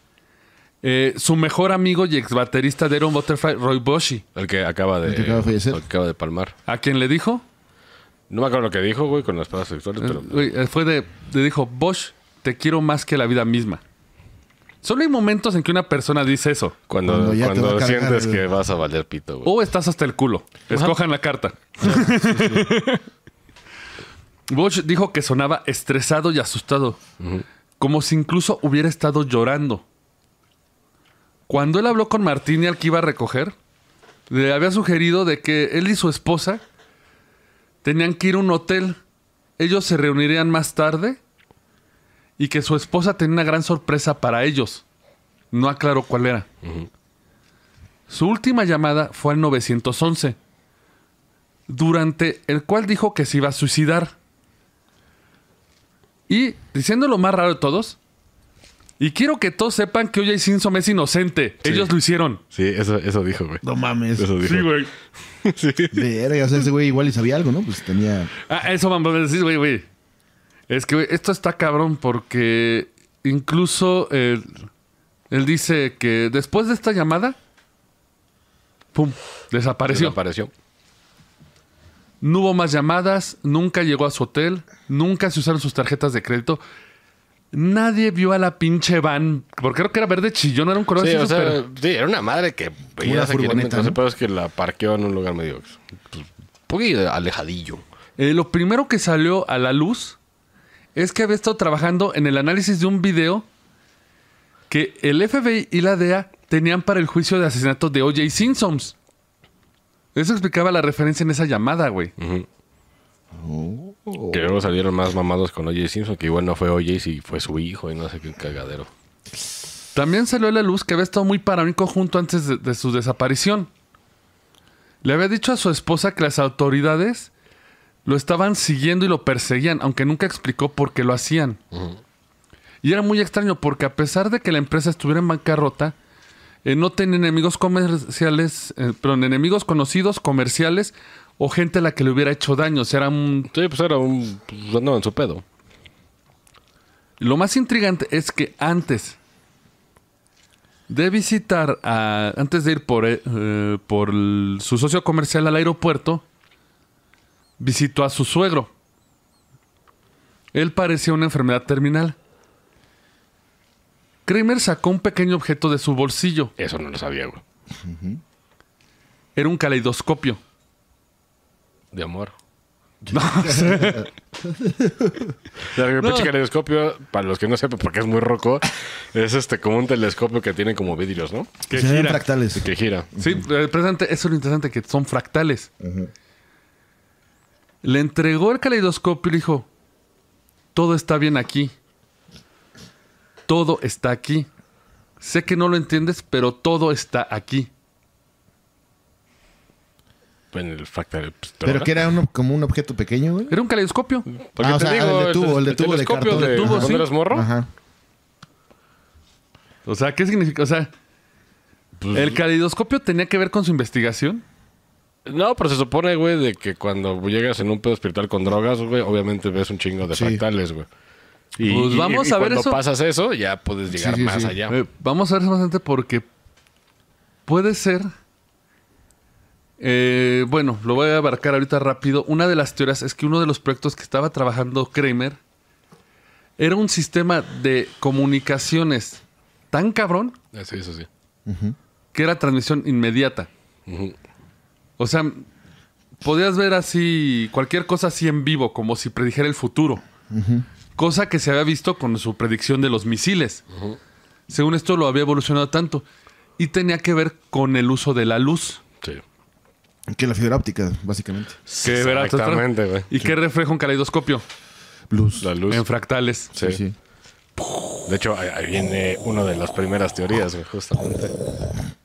eh, su mejor amigo y ex baterista de Aaron Butterfly, Roy Boshi. El que acaba de, de palmar. ¿A quién le dijo? No me acuerdo lo que dijo, güey, con las palabras sexuales. Eh, pero... Eh, fue de. Le dijo, Bosch, te quiero más que la vida misma. Solo hay momentos en que una persona dice eso. Cuando, sientes que vas a valer pito, güey. O estás hasta el culo. Escojan la carta. Bosch dijo que sonaba estresado y asustado. Como si incluso hubiera estado llorando. Cuando él habló con Martín y al que iba a recoger, le había sugerido de que él y su esposa tenían que ir a un hotel. Ellos se reunirían más tarde y que su esposa tenía una gran sorpresa para ellos. No aclaró cuál era. Su última llamada fue al 911, durante el cual dijo que se iba a suicidar. Y, diciendo lo más raro de todos, y quiero que todos sepan que OJ Simpson es inocente. Ellos lo hicieron. Sí, eso, eso dijo, güey. No mames. Eso dijo. Sí, güey. sí. Verga, o sea, ese güey igual y sabía algo, ¿no? Pues tenía. Ah, eso vamos a decir, güey, güey. Es que, güey, esto está cabrón porque incluso él, él dice que después de esta llamada. ¡Pum! Desapareció. Desapareció. No hubo más llamadas, nunca llegó a su hotel, nunca se usaron sus tarjetas de crédito. Nadie vio a la pinche van, porque creo que era verde chillón, era un color sí, sí, era una madre que veía furgoneta. No sé, es que la parqueó en un lugar medio pues, alejadillo. Eh, lo primero que salió a la luz es que había estado trabajando en el análisis de un video que el FBI y la DEA tenían para el juicio de asesinato de O.J. Simpsons. Eso explicaba la referencia en esa llamada, güey. Oh. Que luego salieron más mamados con OJ Simpson, que igual no fue OJ, si fue su hijo y no sé qué cagadero. También salió a la luz que había estado muy paranoico junto antes de, su desaparición. Le había dicho a su esposa que las autoridades lo estaban siguiendo y lo perseguían, aunque nunca explicó por qué lo hacían. Y era muy extraño porque a pesar de que la empresa estuviera en bancarrota, eh, no tenía enemigos comerciales, eh, perdón, enemigos conocidos comerciales o gente a la que le hubiera hecho daño. era un... Sí, pues era un... Pues, en su pedo. Lo más intrigante es que antes de visitar a... Antes de ir por, eh, por su socio comercial al aeropuerto, visitó a su suegro. Él parecía una enfermedad terminal. Kramer sacó un pequeño objeto de su bolsillo. Eso no lo sabía, güey. Era un caleidoscopio. De amor. el telescopio, para los que no sepan, porque es muy roco, es este como un telescopio que tiene como vidrios, ¿no? Que gira. que gira. Sí, eso es lo interesante, que son fractales. Le entregó el caleidoscopio y le dijo, todo está bien aquí. Todo está aquí. Sé que no lo entiendes, pero todo está aquí en el factor pues, pero que era como un objeto pequeño, güey. Era un caleidoscopio. Ah, o sea, el de tubo, el, de tubo de cartón. De tubo, ¿sí? morro? Ajá. O sea, ¿qué significa? O sea, pues, ¿el caleidoscopio tenía que ver con su investigación? No, pero se supone, güey, de que cuando llegas en un pedo espiritual con drogas, güey, obviamente ves un chingo de fractales, güey. Y, pues cuando pasas eso, ya puedes llegar más allá. Eh, vamos a ver eso más porque puede ser eh, bueno, lo voy a abarcar ahorita rápido. Una de las teorías es que uno de los proyectos que estaba trabajando Kramer era un sistema de comunicaciones tan cabrón. Ah, que era transmisión inmediata. O sea, podías ver así cualquier cosa así en vivo, como si predijera el futuro. Cosa que se había visto con su predicción de los misiles. Según esto lo había evolucionado tanto. Y tenía que ver con el uso de la luz. Sí. Que la fibra óptica, básicamente. Sí, Exactamente, güey. ¿Y qué refleja un caleidoscopio? Luz. La luz. En fractales. Sí. sí, De hecho, ahí viene una de las primeras teorías, güey, justamente.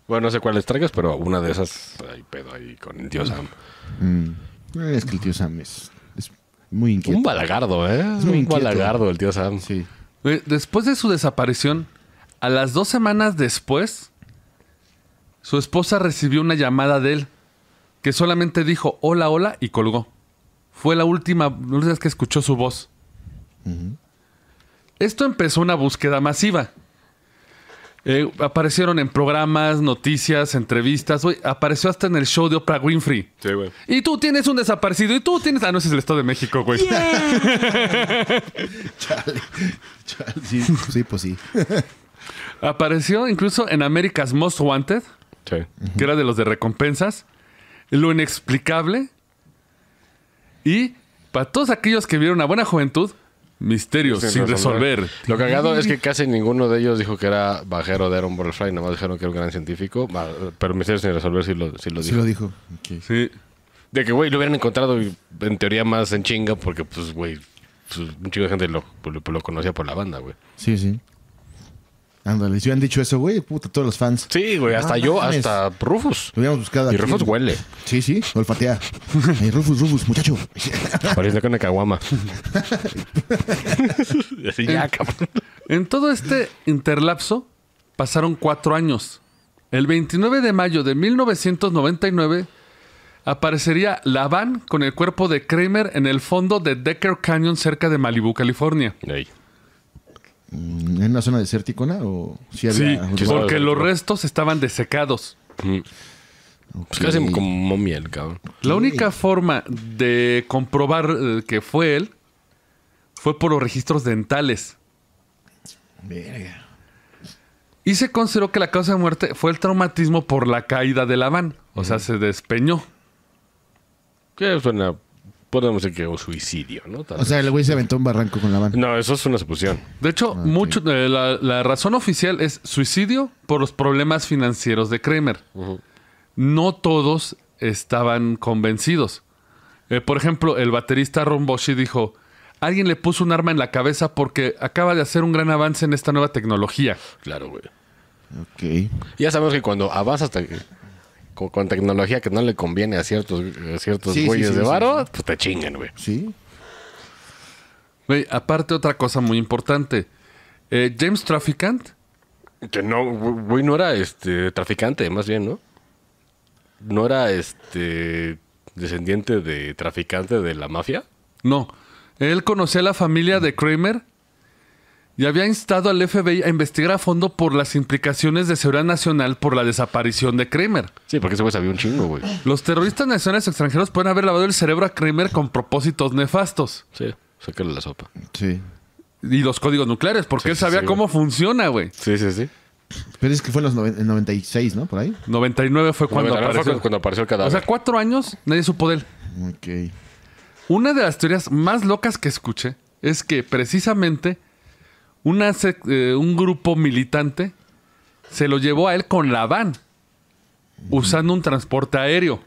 Bueno, no sé cuáles traigas, pero una de esas hay pedo ahí con el tío Sam. Mm. Eh, es que el tío Sam es, muy inquieto. Un balagardo, ¿eh? Es muy un balagardo el tío Sam. Sí. Después de su desaparición, a las dos semanas después, su esposa recibió una llamada de él que solamente dijo hola, hola y colgó. Fue la última vez que escuchó su voz. Esto empezó una búsqueda masiva. Eh, aparecieron en programas, noticias, entrevistas. apareció hasta en el show de Oprah Winfrey. Y tú tienes un desaparecido. Y tú tienes. Ah, no, ese es el Estado de México, güey. Sí, sí, pues sí. apareció incluso en America's Most Wanted, que era de los de recompensas lo inexplicable. Y para todos aquellos que vieron a Buena Juventud, misterios sin, resolver. Lo cagado es que casi ninguno de ellos dijo que era bajero de Aaron Butterfly, nada más dijeron que era un gran científico, pero misterios sin resolver sí lo, si lo dijo. Sí lo dijo. De que, güey, lo hubieran encontrado en teoría más en chinga porque, pues, güey, pues, un chico de gente lo, lo conocía por la banda, güey. Sí, sí. Ándale, si han dicho eso, güey, puta, todos los fans. Sí, güey, hasta yo, hasta Rufus. Lo buscado. Y Rufus huele. Sí, sí, olfatea. Rufus, Rufus, muchacho. Parece con una caguama. ya, cabrón. En todo este interlapso pasaron cuatro años. El 29 de mayo de 1999 aparecería la van con el cuerpo de Kramer en el fondo de Decker Canyon cerca de Malibu, California. ahí. Mm, ¿En una zona desértica o si Sí, porque los restos estaban desecados. Mm. casi como miel, el cabrón. La única forma de comprobar eh, que fue él fue por los registros dentales. Y se consideró que la causa de muerte fue el traumatismo por la caída de la van. O sea, se despeñó. Que suena podemos decir que hubo suicidio, ¿no? o sea, el güey se aventó un barranco con la mano. No, eso es una suposición. De hecho, ah, mucho, eh, la, razón oficial es suicidio por los problemas financieros de Kramer. No todos estaban convencidos. Eh, por ejemplo, el baterista Ron dijo, alguien le puso un arma en la cabeza porque acaba de hacer un gran avance en esta nueva tecnología. Claro, güey. Ok. Ya sabemos que cuando avanzas con, tecnología que no le conviene a ciertos, ciertos güeyes de varo, pues te chingan, güey. Sí. Güey, aparte otra cosa muy importante. Eh, James Traficant? Que no, güey, no era este traficante, más bien, ¿no? No era este descendiente de traficante de la mafia. No. Él conocía a la familia de Kramer y había instado al FBI a investigar a fondo por las implicaciones de seguridad nacional por la desaparición de Kramer. Sí, porque ese güey sabía un chingo, güey. Los terroristas nacionales extranjeros pueden haber lavado el cerebro a Kramer con propósitos nefastos. Sí, sacarle la sopa. Sí. Y los códigos nucleares, porque él sabía cómo funciona, güey. Sí, sí, sí. Pero es que fue en los 96, ¿no? Por ahí. 99 fue cuando, apareció. Fue cuando apareció el cadáver. O sea, cuatro años, nadie supo de él. Una de las teorías más locas que escuché es que precisamente eh, un grupo militante se lo llevó a él con la van, usando un transporte aéreo.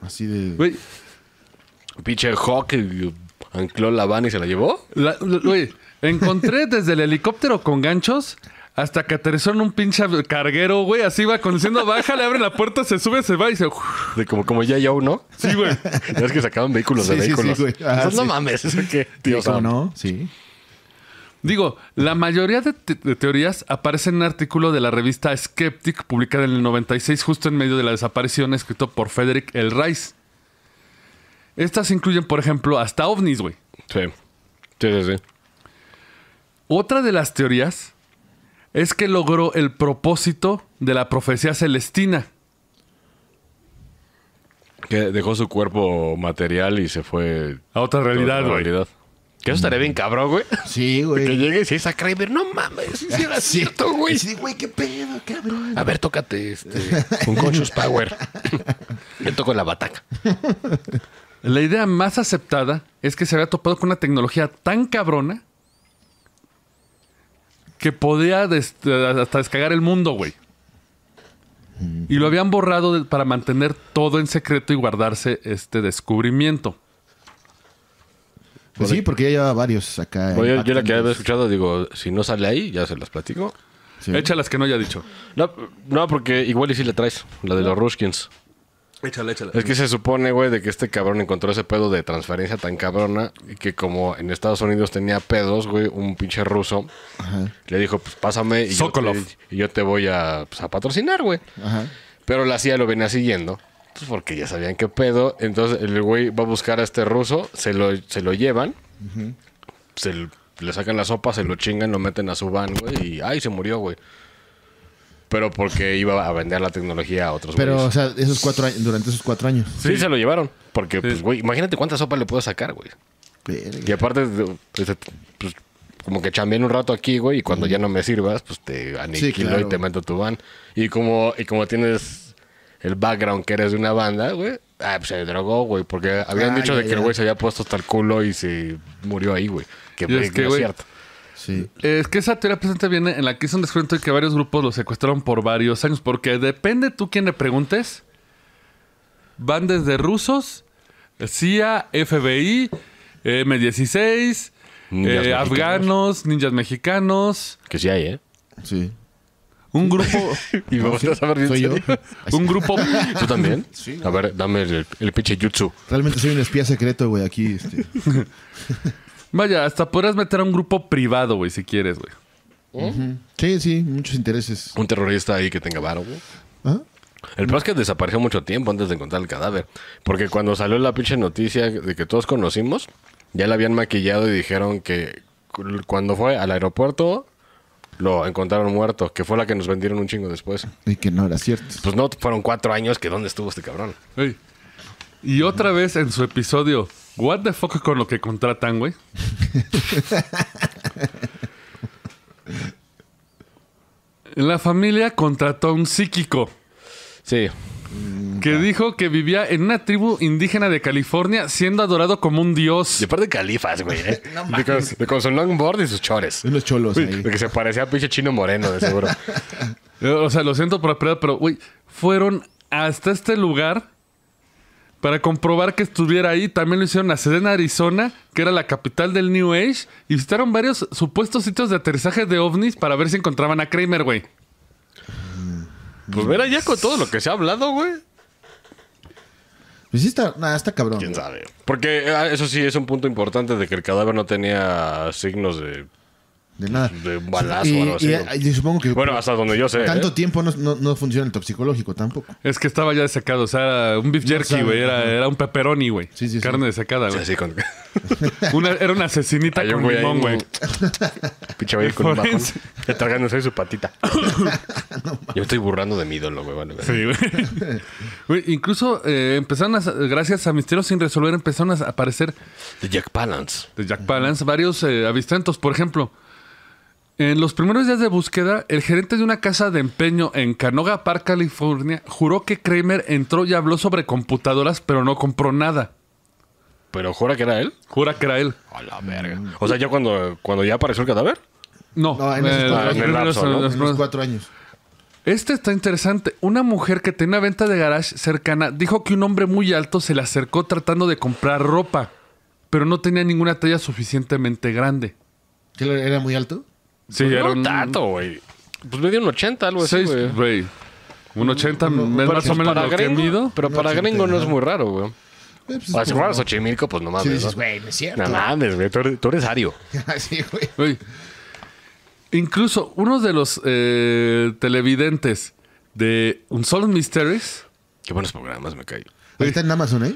Así de. Pinche Hawk eh, ancló la van y se la llevó. güey, encontré desde el helicóptero con ganchos hasta que aterrizó en un pinche carguero, güey. Así va conduciendo, baja, le abre la puerta, se sube, se va y se. De como, como ya ya ¿no? Sí, güey. es que sacaban vehículos de vehículos. Ah, pues sí, no mames, ¿eso que. Tío, no? Sí. Digo, la mayoría de, teorías aparecen en un artículo de la revista Skeptic, publicada en el 96, justo en medio de la desaparición, escrito por Frederick El Rice. Estas incluyen, por ejemplo, hasta ovnis, güey. Sí. Sí, sí, sí. Otra de las teorías es que logró el propósito de la profecía celestina. Que dejó su cuerpo material y se fue a otra realidad, güey. Yo estaré estaría bien cabrón, güey. Sí, güey. Que llegues y es a ah, Kramer, no mames, si era cierto, güey. Sí, güey, qué pedo, cabrón. A ver, tócate este, un Conchus Power. Yo toco la bataca. La idea más aceptada es que se había topado con una tecnología tan cabrona que podía hasta descagar el mundo, güey. Mm. Y lo habían borrado para mantener todo en secreto y guardarse este descubrimiento. Pues sí, porque ya lleva varios acá. yo la que había escuchado, digo, si no sale ahí, ya se las platico. Échalas que no haya dicho. No, no, porque igual y si le traes, la de los Ruskins. Échala, échala. Es que se supone, güey, de que este cabrón encontró ese pedo de transferencia tan cabrona y que como en Estados Unidos tenía pedos, güey, un pinche ruso le dijo, pues pásame y, yo te, yo te, voy a, pues, a patrocinar, güey. Pero la CIA lo venía siguiendo pues, porque ya sabían qué pedo. Entonces el güey va a buscar a este ruso, se lo, se lo llevan, se le sacan la sopa, se lo chingan, lo meten a su van, güey, y ay, se murió, güey. Pero porque iba a vender la tecnología a otros Pero, o sea, esos cuatro años, durante esos cuatro años. Sí, se lo llevaron. Porque, pues, güey, imagínate cuánta sopa le puedo sacar, güey. Y aparte, este, pues, como que chambeé un rato aquí, güey, y cuando ya no me sirvas, pues te aniquilo y te meto tu van. Y como, y como tienes el background que eres de una banda, güey. Ah, pues se drogó, güey, porque habían dicho de que el güey se había puesto hasta el culo y se murió ahí, güey. Que, es cierto. Sí. Es que esa teoría presente viene en la que hizo un descuento de que varios grupos lo secuestraron por varios años, porque depende tú quién le preguntes. Van desde rusos, CIA, FBI, eh, M16, eh, afganos, ninjas mexicanos. Que sí hay, ¿eh? Sí. Un grupo. y me saber bien. Soy yo. Un grupo. ¿Tú también? A ver, dame el, el pinche jutsu. Realmente soy un espía secreto, güey, aquí. Este. Vaya, hasta podrás meter a un grupo privado, güey, si quieres, güey. ¿Eh? Sí, sí, muchos intereses. Un terrorista ahí que tenga varo, güey. ¿Ah? El problema es que desapareció mucho tiempo antes de encontrar el cadáver. Porque cuando salió la pinche noticia de que todos conocimos, ya la habían maquillado y dijeron que cuando fue al aeropuerto lo encontraron muerto, que fue la que nos vendieron un chingo después. Y que no era cierto. Pues no, fueron cuatro años que dónde estuvo este cabrón. Y otra vez en su episodio, ¿What the fuck con lo que contratan, güey? la familia contrató a un psíquico. Sí. Mm, que dijo que vivía en una tribu indígena de California siendo adorado como un dios. Y aparte califas, güey. ¿eh? No de, con, su longboard y sus chores. los cholos ahí. De que se parecía a pinche chino moreno, de seguro. Eh, o sea, lo siento por la pero, güey, fueron hasta este lugar para comprobar que estuviera ahí. También lo hicieron a Sedena, Arizona, que era la capital del New Age. Y visitaron varios supuestos sitios de aterrizaje de ovnis para ver si encontraban a Kramer, güey. Pues ver allá con todo lo que se ha hablado, güey. Pues sí está, está cabrón. ¿Quién sabe? Porque ah, eso sí es un punto importante de que el cadáver no tenía signos de de nada. De un balazo o algo así. supongo que. Bueno, hasta donde yo sé. Tanto ¿eh? tiempo no, no, funciona el psicológico tampoco. Es que estaba ya desecado. O sea, un beef jerky, güey. era, era, un pepperoni, güey. Carne desecada, güey. era una asesinita con un limón, güey. Pinche güey con un bajón. Tragándose su patita. yo estoy burrando de mi ídolo, güey. sí, güey. incluso eh, empezaron gracias a Misterios Sin Resolver, empezaron a aparecer. De Jack Palance. De Jack Palance. Varios eh, avistentos, por ejemplo. En los primeros días de búsqueda, el gerente de una casa de empeño en Canoga Park, California, juró que Kramer entró y habló sobre computadoras, pero no compró nada. ¿Pero jura que era él? Jura que era él. A la verga. O sea, ya cuando, cuando ya apareció el cadáver. No, en, esos los cuatro años. Este está interesante. Una mujer que tenía una venta de garage cercana dijo que un hombre muy alto se le acercó tratando de comprar ropa, pero no tenía ninguna talla suficientemente grande. ¿Era muy alto? Sí, pues era un tato, güey. Pues me dio un 80, algo así, güey. Un 80 más o menos lo que mido. Pero para gringo no es muy raro, güey. Eh, pues, si pues, fueras pues no mames. güey, no No mames, güey, tú, eres ario. Ah, sí, güey. Incluso uno de los eh, televidentes de Un Solo Mysteries. Qué buenos programas, me caí. Ahí está en Amazon, ¿eh?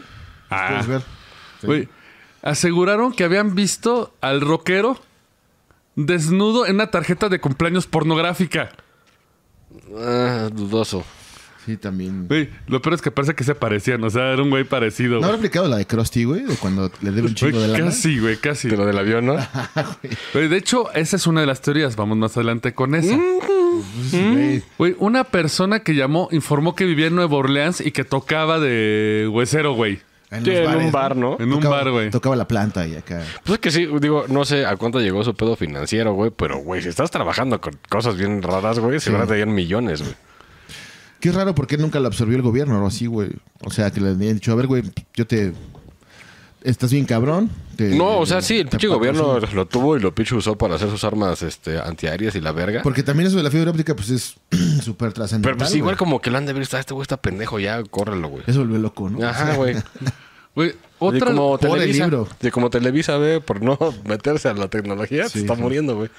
Ah. Puedes ver. Güey, aseguraron que habían visto al rockero desnudo en una tarjeta de cumpleaños pornográfica. Ah, dudoso. Sí, también. lo peor es que parece que se parecían. O sea, era un güey parecido. ¿No ha aplicado la de Krusty, güey? O cuando le debe un chingo de la. Casi, güey, casi. De lo del avión, ¿no? de hecho, esa es una de las teorías. Vamos más adelante con esa. Güey, una persona que llamó informó que vivía en Nueva Orleans y que tocaba de huesero, güey. En, un bar, ¿no? En un bar, güey. Tocaba la planta y acá. Pues es que sí, digo, no sé a cuánto llegó su pedo financiero, güey, pero, güey, si estás trabajando con cosas bien raras, güey, sí. seguramente bien millones, güey. Qué raro porque nunca lo absorbió el gobierno ¿no? así, güey. O sea, que le habían dicho, a ver, güey, yo te... Estás bien cabrón. no, o sea, sí, el pinche gobierno lo tuvo y lo pinche usó para hacer sus armas este, antiaéreas y la verga. Porque también eso de la fibra óptica, pues es súper trascendente. Pero pues igual como que lo han de ver, ah, este güey está pendejo, ya córrelo, güey. Eso vuelve loco, ¿no? Ajá, güey. otra de como, Televisa, ve por no meterse a la tecnología, se está muriendo, güey.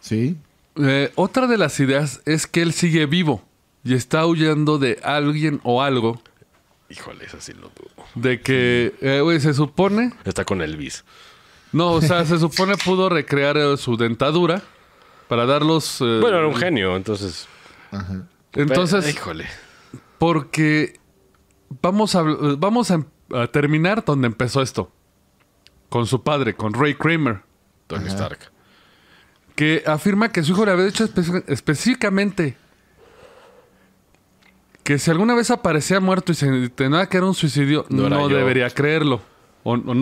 Sí. Eh, otra de las ideas es que él sigue vivo y está huyendo de alguien o algo. Híjole, eso sí lo dudo. De que, eh, güey, se supone. Está con Elvis. No, o sea, se supone pudo recrear eh, su dentadura para darlos... bueno, era un genio, entonces. Ajá. Entonces. híjole. Porque vamos a, vamos a em-, a terminar donde empezó esto. Con su padre, con Ray Kramer, Tony Stark. Que afirma que su hijo le había dicho específicamente que si alguna vez aparecía muerto y se entendía que era un suicidio, no, debería creerlo.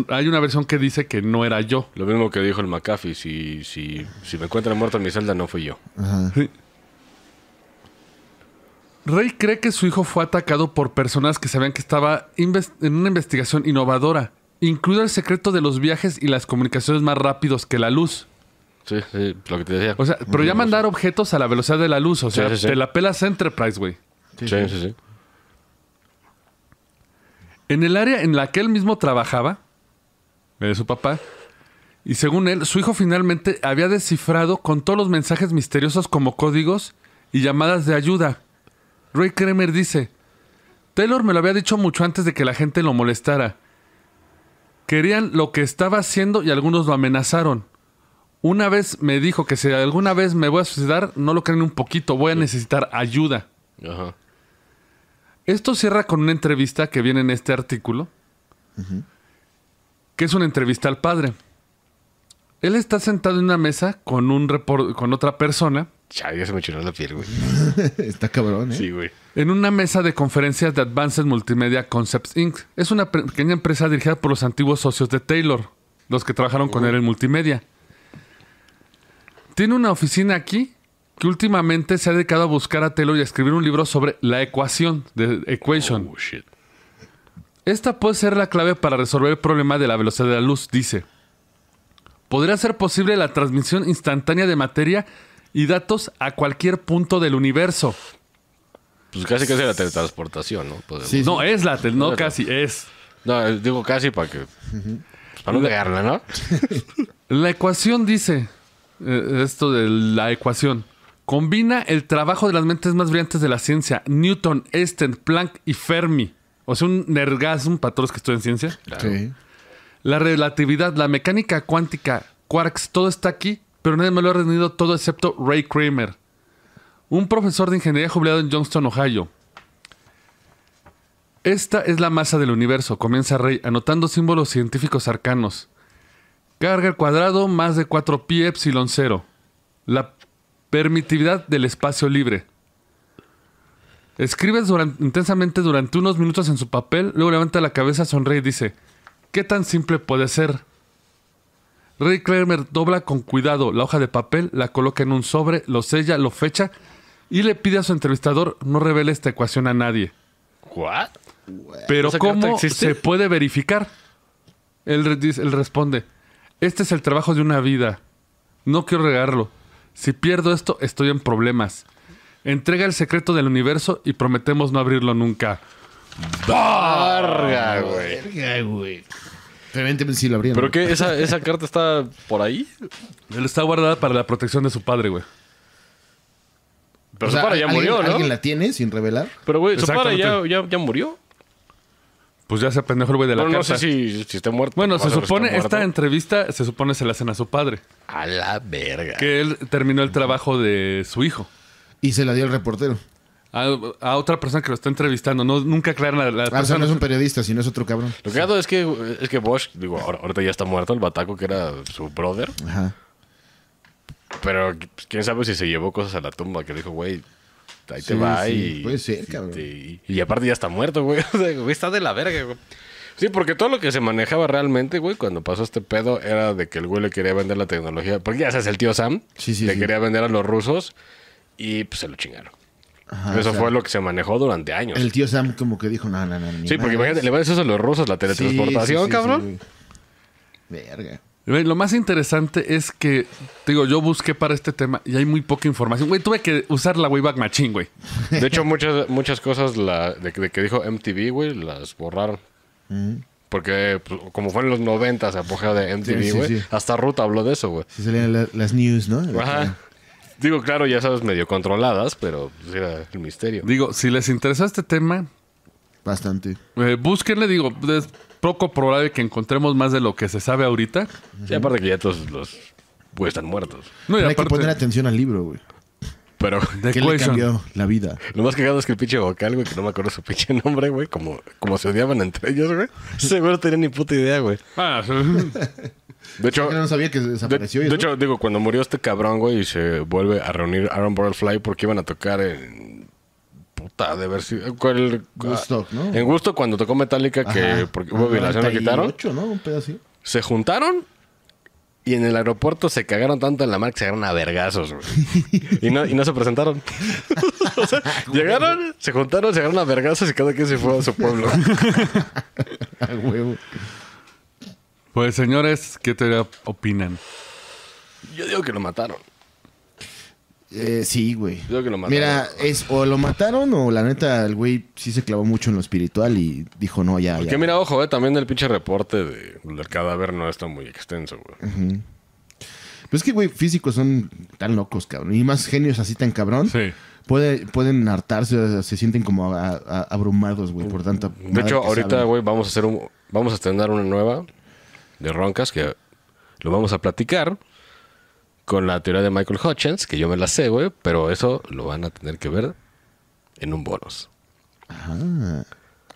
hay una versión que dice que no era yo. Lo mismo que dijo el McAfee, si, si, si me encuentran muerto en mi celda no fui yo. Rey cree que su hijo fue atacado por personas que sabían que estaba en una investigación innovadora, incluido el secreto de los viajes y las comunicaciones más rápidos que la luz. Sí, sí, lo que te decía. O sea, pero ya mandar objetos a la velocidad de la luz, o sea, te la pelas Enterprise, güey. sí, sí. sí. En el área en la que él mismo trabajaba, de su papá, y según él, su hijo finalmente había descifrado con todos los mensajes misteriosos como códigos y llamadas de ayuda Roy Kremer dice, Taylor me lo había dicho mucho antes de que la gente lo molestara. Querían lo que estaba haciendo y algunos lo amenazaron. Una vez me dijo que si alguna vez me voy a suicidar, no lo creen un poquito, voy a necesitar ayuda. Esto cierra con una entrevista que viene en este artículo, que es una entrevista al padre. Él está sentado en una mesa con, un con otra persona ya se me la piel, güey. Está cabrón, ¿eh? Sí, güey. En una mesa de conferencias de Advanced Multimedia Concepts Inc. Es una pequeña empresa dirigida por los antiguos socios de Taylor, los que trabajaron con él en multimedia. Tiene una oficina aquí que últimamente se ha dedicado a buscar a Taylor y a escribir un libro sobre la ecuación, de Equation. Oh, Esta puede ser la clave para resolver el problema de la velocidad de la luz, dice. Podría ser posible la transmisión instantánea de materia y datos a cualquier punto del universo. Pues casi casi la teletransportación, ¿no? Sí, no, es la teletransportación. no, casi, es. No, eh, digo casi para que. Pues, para no pegarla, ¿no? la ecuación dice: eh, esto de la ecuación. Combina el trabajo de las mentes más brillantes de la ciencia: Newton, Einstein, Planck y Fermi. O sea, un nergasm un todos que que estudian ciencia. La relatividad, la mecánica cuántica, quarks, todo está aquí pero nadie me lo ha rendido todo excepto Ray Kramer, un profesor de ingeniería jubilado en Johnston, Ohio. Esta es la masa del universo, comienza Ray anotando símbolos científicos arcanos. Carga el cuadrado más de 4 pi epsilon 0. La permitividad del espacio libre. Escribe intensamente durante unos minutos en su papel, luego levanta la cabeza, sonríe y dice, ¿qué tan simple puede ser? Ray Kramer dobla con cuidado la hoja de papel, la coloca en un sobre, lo sella, lo fecha y le pide a su entrevistador no revele esta ecuación a nadie. Pero ¿cómo se puede verificar? Él, responde, este es el trabajo de una vida. No quiero regarlo. Si pierdo esto, estoy en problemas. Entrega el secreto del universo y prometemos no abrirlo nunca. güey! sí ¿Pero qué? ¿Esa, ¿Esa carta está por ahí? Él está guardada para la protección de su padre, güey. Pero o su padre ya murió, ¿no? ¿Alguien la tiene sin revelar? Pero, güey, su padre ya, ya, ya murió. Pues ya se pendejo el güey de la Bueno, no sé si, está muerto. Bueno, se supone, esta entrevista se supone se la hacen a su padre. A la verga. Que él terminó el trabajo de su hijo. Y se la dio el reportero a, otra persona que lo está entrevistando. No, nunca aclaran la, la ah, persona. no es un periodista, sino es otro cabrón. Lo que ha es que, es que Bosch, digo, ahorita ya está muerto, el bataco que era su brother. Ajá. Pero pues, quién sabe si se llevó cosas a la tumba, que le dijo, güey, ahí te va y... Puede ser, cabrón. y aparte ya está muerto, güey. está de la verga, güey. Sí, porque todo lo que se manejaba realmente, güey, cuando pasó este pedo, era de que el güey le quería vender la tecnología. Porque ya sabes, el tío Sam sí, sí, le quería vender a los rusos y pues se lo chingaron eso fue lo que se manejó durante años. El tío Sam como que dijo, no, no, no. Sí, porque imagínate, le va a decir eso a los rusos la teletransportación, cabrón. Verga. lo más interesante es que, digo, yo busqué para este tema y hay muy poca información. Güey, tuve que usar la Wayback Machine, güey. De hecho, muchas, muchas cosas la, de, que dijo MTV, güey, las borraron. Mm. Porque pues, como fue en los 90 se de MTV, güey. Hasta Ruta habló de eso, güey. Sí, salían las news, ¿no? Ajá. Digo, claro, ya sabes, medio controladas, pero pues, era el misterio. Digo, si les interesa este tema, Bastante. Eh, búsquenle, digo, es poco probable que encontremos más de lo que se sabe ahorita. ya aparte que ya todos los pues están muertos. hay que poner atención al libro, güey. Pero. ¿Qué le cambió la vida? Lo más cagado es que el pinche vocal, güey, que no me acuerdo su pinche nombre, güey, como, como se odiaban entre ellos, güey. Seguro no tenía ni puta idea, güey. Ah, sí. De hecho, no sabía que desapareció. De, hecho, digo, cuando murió este cabrón, güey, y se vuelve a reunir Aaron Fly porque iban a tocar en. Puta, de ver si. ¿Cuál? Gusto, ¿no? En gusto, cuando tocó Metallica, que porque hubo violación, lo quitaron. Se juntaron y en el aeropuerto se cagaron tanto en la mar que se agarraron a vergazos, Y no, y no se presentaron. llegaron, se juntaron, se agarraron a vergazos y cada quien se fue a su pueblo. huevo. Pues señores, ¿qué te opinan? Yo digo que lo mataron. Eh, sí, güey. creo que lo mataron. Mira, es o lo mataron o la neta, el güey sí se clavó mucho en lo espiritual y dijo, no, ya. Porque mira, ojo, eh, también el pinche reporte de, del cadáver no está muy extenso, güey. Pues es que, güey, físicos son tan locos, cabrón. Y más genios así tan cabrón. Sí. pueden hartarse, se sienten como abrumados, güey, por tanta. De hecho, ahorita, güey, vamos a hacer un. Vamos a estrenar una nueva de Roncas que lo vamos a platicar con la teoría de Michael Hutchins, que yo me la sé, güey, pero eso lo van a tener que ver en un bonus. Ajá. Ah.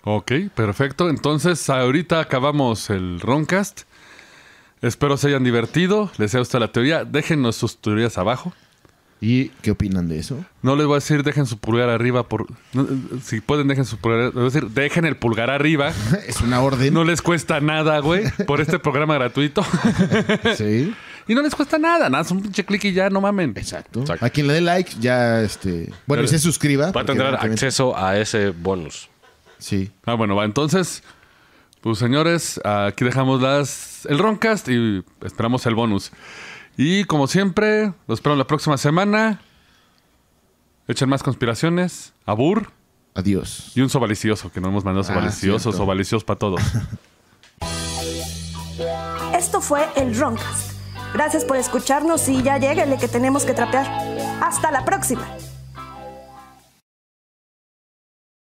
Ok, perfecto. Entonces, ahorita acabamos el Roncast. Espero se hayan divertido, les haya gustado la teoría. Déjenos sus teorías abajo. ¿Y qué opinan de eso? No les voy a decir dejen su pulgar arriba por... si pueden, dejen su pulgar... Les voy a decir, dejen el pulgar arriba. es una orden. No les cuesta nada, güey, por este programa gratuito. sí. Y no les cuesta nada, nada, es un pinche clic y ya, no mamen. Exacto. A quien le dé like, ya este. Bueno, y se suscriba. Va a tener acceso a ese bonus. Sí. Ah, bueno, va. Entonces, pues señores, aquí dejamos las el Roncast y esperamos el bonus. Y como siempre, los espero la próxima semana. Echen más conspiraciones. Abur Adiós. y un sobalicioso, que no hemos mandado Ah, sobaliciosos, para todos. Esto fue el Roncast, Gracias por escucharnos y ya lléguele que tenemos que trapear. Hasta la próxima.